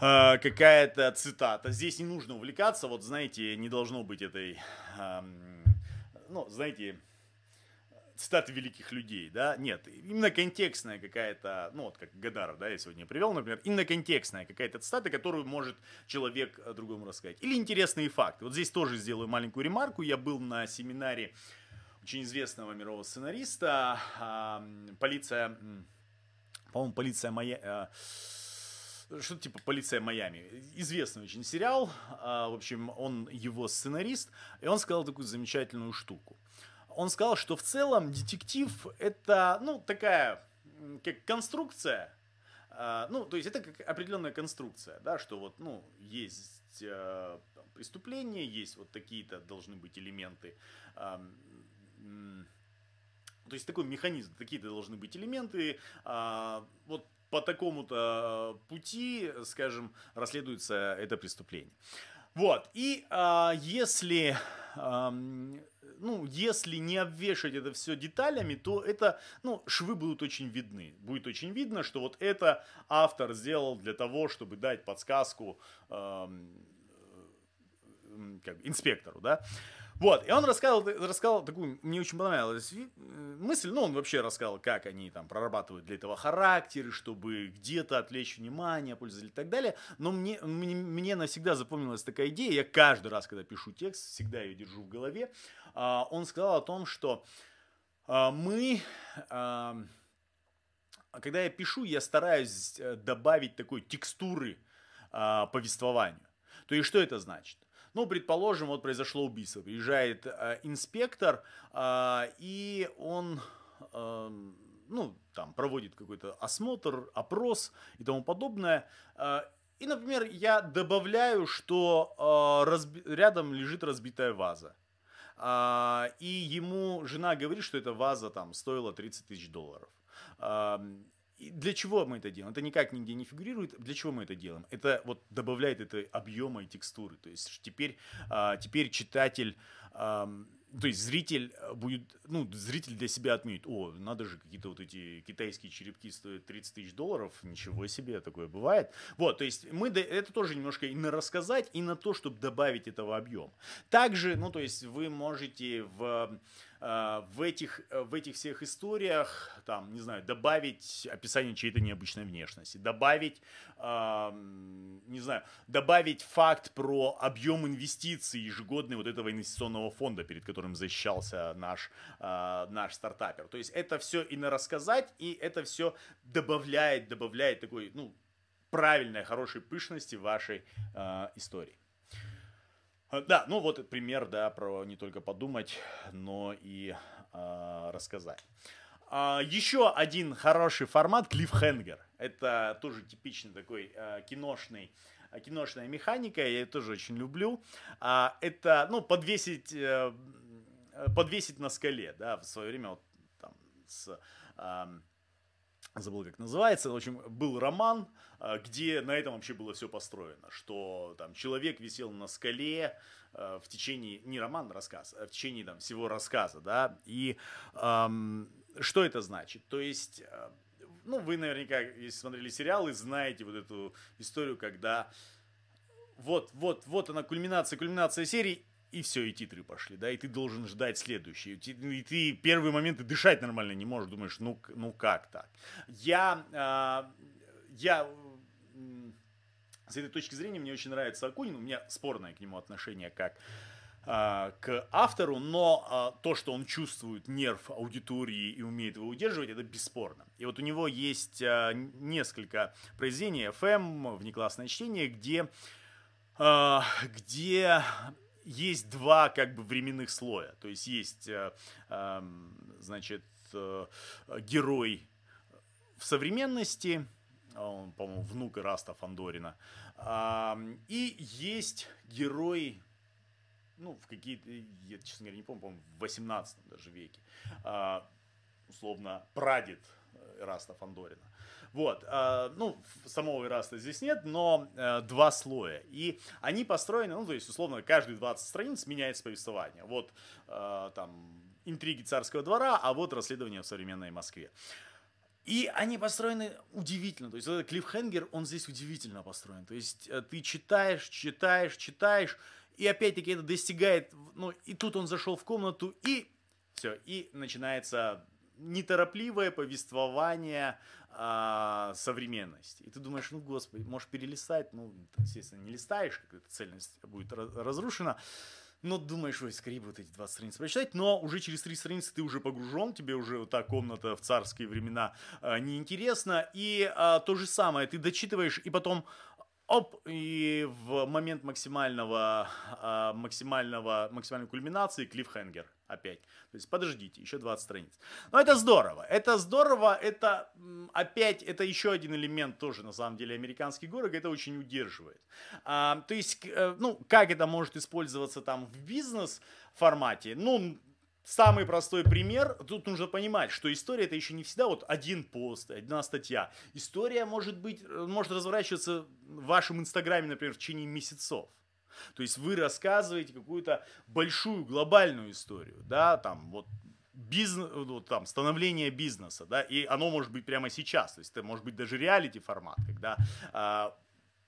какая-то цитата. Здесь не нужно увлекаться, вот знаете, не должно быть этой... Эм, ну, знаете, цитаты великих людей, да, нет, именно контекстная какая-то, ну вот как Гадаров, да, я сегодня привел, например, именно контекстная какая-то цитата, которую может человек э, другому рассказать. Или интересные факты. Вот здесь тоже сделаю маленькую ремарку. Я был на семинаре очень известного мирового сценариста, полиция, по-моему, полиция моя э, что-то типа «Полиция Майами». Известный очень сериал, а, в общем, он его сценарист, и он сказал такую замечательную штуку. Он сказал, что в целом детектив — это, ну, такая как конструкция, а, ну, то есть это как определенная конструкция, да, что вот, ну, есть э, преступление, есть вот такие-то должны быть элементы, а, то есть такой механизм, какие-то должны быть элементы, вот по такому-то э, пути, скажем, расследуется это преступление. Вот, и а, если, а, ну, если не обвешать это все деталями, то это, ну, швы будут очень видны. Будет очень видно, что вот это автор сделал для того, чтобы дать подсказку а, как инспектору, да. А, вот, и он рассказал, рассказал такую, мне очень понравилась э, мысль, ну, он вообще рассказал, как они там прорабатывают для этого характеры, чтобы где-то отвлечь внимание пользователя и так далее. Но мне, мне, мне навсегда запомнилась такая идея, я каждый раз, когда пишу текст, всегда ее держу в голове. А, он сказал о том, что а, мы а, когда я пишу, я стараюсь э, добавить такой текстуры э, повествованию. То есть что это значит? Ну, предположим, вот произошло убийство. Приезжает э, инспектор, э, и он... Э, ну, там, проводит какой-то осмотр, опрос и тому подобное. Э, и, например, я добавляю, что э, разби- рядом лежит разбитая ваза. Э, и ему жена говорит, что эта ваза там стоила 30 тысяч долларов. Эм, для чего мы это делаем? Это никак нигде не фигурирует. Для чего мы это делаем? Это вот добавляет это объема и текстуры. То есть теперь, а, теперь читатель то есть зритель э, будет, ну, зритель для себя отметит, о, надо же, какие-то вот эти китайские черепки стоят 30 тысяч долларов, ничего себе, такое бывает. Вот, то есть мы это тоже немножко и на рассказать, и на то, чтобы добавить этого объема. Также, ну, то есть вы можете в Э, в этих, э, в этих всех историях, там, не знаю, добавить описание чьей-то необычной внешности, добавить, э, не знаю, добавить факт про объем инвестиций ежегодный вот этого инвестиционного фонда, перед которым защищался наш, э, наш стартапер. То есть это все и на рассказать, и это все добавляет, добавляет такой, ну, правильной, хорошей пышности вашей э, истории. А, да, ну вот пример, да, про не только подумать, но и э, рассказать. А, еще один хороший формат клиффхенгер. Это тоже типичный такой э, киношный киношная механика, я ее тоже очень люблю. А, это, ну, подвесить, э, подвесить на скале, да, в свое время вот там с... Э, забыл, как называется, в общем, был роман, э, где на этом вообще было все построено, что там человек висел на скале э, в течение, не роман, рассказ, а в течение там всего рассказа, да, и эм, что это значит? То есть, э, ну, вы наверняка, если смотрели сериалы, знаете вот эту историю, когда вот, вот, вот она кульминация, кульминация серии, и все, и титры пошли, да, и ты должен ждать следующие. Ну, и ты первые моменты дышать нормально не можешь, думаешь, ну, ну как так? Я, а, я с этой точки зрения мне очень нравится Акунин, у меня спорное к нему отношение как а, к автору, но а, то, что он чувствует нерв аудитории и умеет его удерживать, это бесспорно. И вот у него есть несколько произведений FM, внеклассное чтение, где где есть два как бы временных слоя. То есть есть, э, эм, значит, э, герой в современности, он, по-моему, внук Раста Фандорина, и есть герой ну, в какие-то, я, честно говоря, не помню, по-моему, в 18 даже веке, а, условно, прадед э, Раста Фандорина. Вот, э, ну, самого Эраста здесь нет, но э, два слоя. И они построены, ну, то есть, условно, каждые 20 страниц меняется повествование. Вот, э, там, интриги царского двора, а вот расследование в современной Москве. И они построены удивительно. То есть этот клиффхенгер, он здесь удивительно построен. То есть э, ты читаешь, читаешь, читаешь, и опять-таки это достигает... Ну, и тут он зашел в комнату, и все, и начинается неторопливое повествование а, современность. И ты думаешь, ну, господи, можешь перелистать, ну, естественно, не листаешь, какая-то цельность будет разрушена, но думаешь, ой, скорее вот эти 20 страниц прочитать, но уже через три страницы ты уже погружен, тебе уже вот та комната в царские времена э, неинтересна, и э, то же самое, ты дочитываешь, и потом оп, и в момент максимального, э, максимального, максимальной кульминации клиффхенгер опять. То есть подождите, еще 20 страниц. Но это здорово, это здорово, это опять, это еще один элемент тоже на самом деле американский город, это очень удерживает. А, то есть, э, ну, как это может использоваться там в бизнес формате? Ну, Самый простой пример, тут нужно понимать, что история это еще не всегда вот один пост, одна статья. История может быть, э, может разворачиваться в вашем инстаграме, например, в течение месяцев. То есть вы рассказываете какую-то большую глобальную историю, да, там вот бизнес, вот, там, становление бизнеса, да, и оно может быть прямо сейчас, то есть это может быть даже реалити формат, когда а,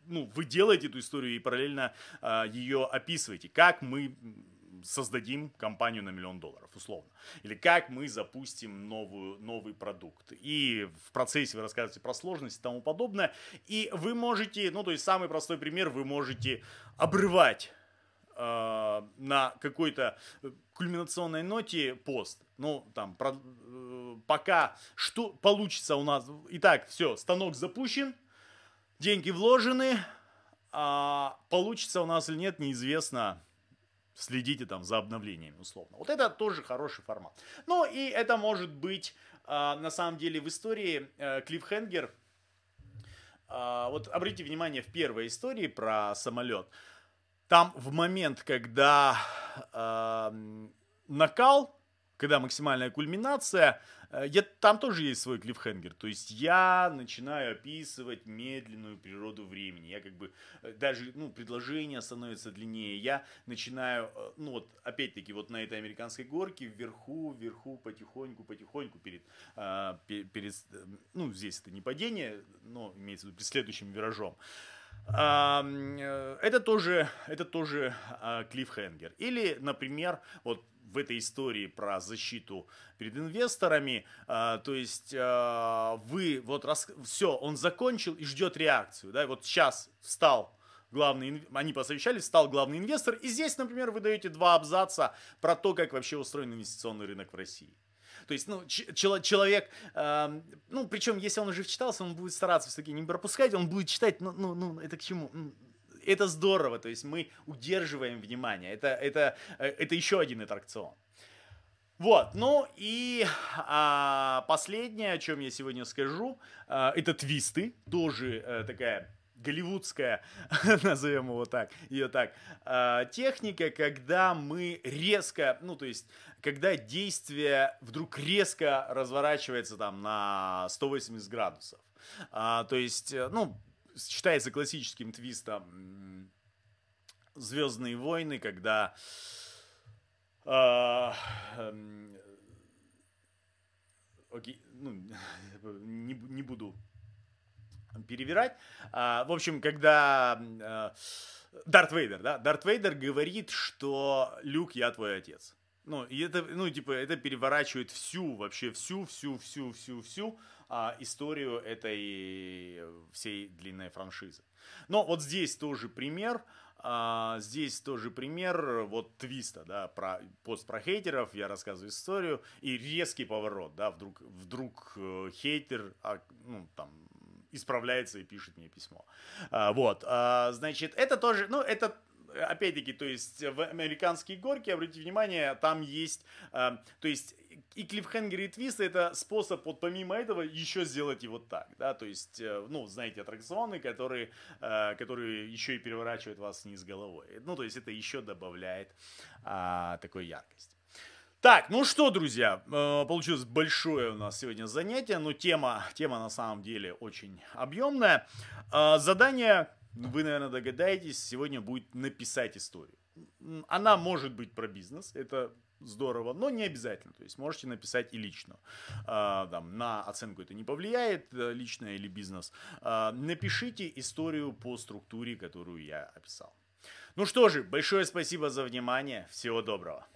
ну, вы делаете эту историю и параллельно а, ее описываете, как мы создадим компанию на миллион долларов, условно. Или как мы запустим новую, новый продукт. И в процессе вы рассказываете про сложности и тому подобное. И вы можете, ну то есть самый простой пример, вы можете обрывать э, на какой-то кульминационной ноте пост. Ну, там, про, э, пока что получится у нас. Итак, все, станок запущен, деньги вложены, а получится у нас или нет, неизвестно следите там за обновлениями условно. Вот это тоже хороший формат. Ну и это может быть а, на самом деле в истории Клиффхенгер. Э, а, вот обратите внимание в первой истории про самолет. Там в момент, когда накал когда максимальная кульминация, э, я, там тоже есть свой клиффхенгер. То есть я начинаю описывать медленную природу времени. Я как бы э, даже, ну, предложение становится длиннее. Я начинаю, э, ну вот, опять-таки, вот на этой американской горке вверху, вверху, потихоньку, потихоньку перед, перед ну, здесь это не падение, но имеется в виду, перед следующим виражом. Это тоже, это тоже а, клиффхенгер. Или, например, вот в этой истории про защиту перед инвесторами. А, то есть а, вы вот рас... все, он закончил и ждет реакцию. Да? вот сейчас встал главный, они посовещались, стал главный инвестор. И здесь, например, вы даете два абзаца про то, как вообще устроен инвестиционный рынок в России. То есть, ну, человек, э, ну, причем, если он уже вчитался, он будет стараться все-таки не пропускать, он будет читать, ну, ну, ну, это к чему? это здорово, то есть мы удерживаем внимание, это, это, э, это еще один аттракцион. Вот, ну и а, последнее, о чем я сегодня скажу, а, это твисты, тоже а, такая голливудская, [LAUGHS] назовем его так, ее так, а, техника, когда мы резко, ну, то есть, когда действие вдруг резко разворачивается там на 180 градусов. А, то есть, э, ну, считается классическим твистом Звездные войны, когда э, окей, ну, [LAUGHS] не, не буду перевирать. А, в общем, когда а, Дарт Вейдер, да, Дарт Вейдер говорит, что Люк, я твой отец. Ну, и это, ну, типа, это переворачивает всю, вообще всю, всю, всю, всю, всю а, историю этой всей длинной франшизы. Но вот здесь тоже пример. А, здесь тоже пример вот твиста, да, про пост про хейтеров, я рассказываю историю, и резкий поворот, да, вдруг, вдруг э, хейтер, а, ну, там, исправляется и пишет мне письмо. А, вот, а, значит, это тоже, ну, это опять-таки, то есть в американские горки, обратите внимание, там есть, э, то есть и клиффхенгер и твист это способ вот помимо этого еще сделать и вот так, да, то есть, э, ну, знаете, аттракционы, которые, э, которые еще и переворачивают вас вниз головой. Ну, то есть это еще добавляет а, такой яркости. Так, ну что, друзья, э, получилось большое у нас сегодня занятие, но тема, тема на самом деле очень объемная. А, задание, вы, наверное, догадаетесь, сегодня будет написать историю. Она может быть про бизнес, это здорово, но не обязательно. То есть можете написать и лично. А, там, на оценку это не повлияет, э, личное или бизнес. А, напишите историю по структуре, которую я описал. Ну что же, большое спасибо за внимание. Всего доброго.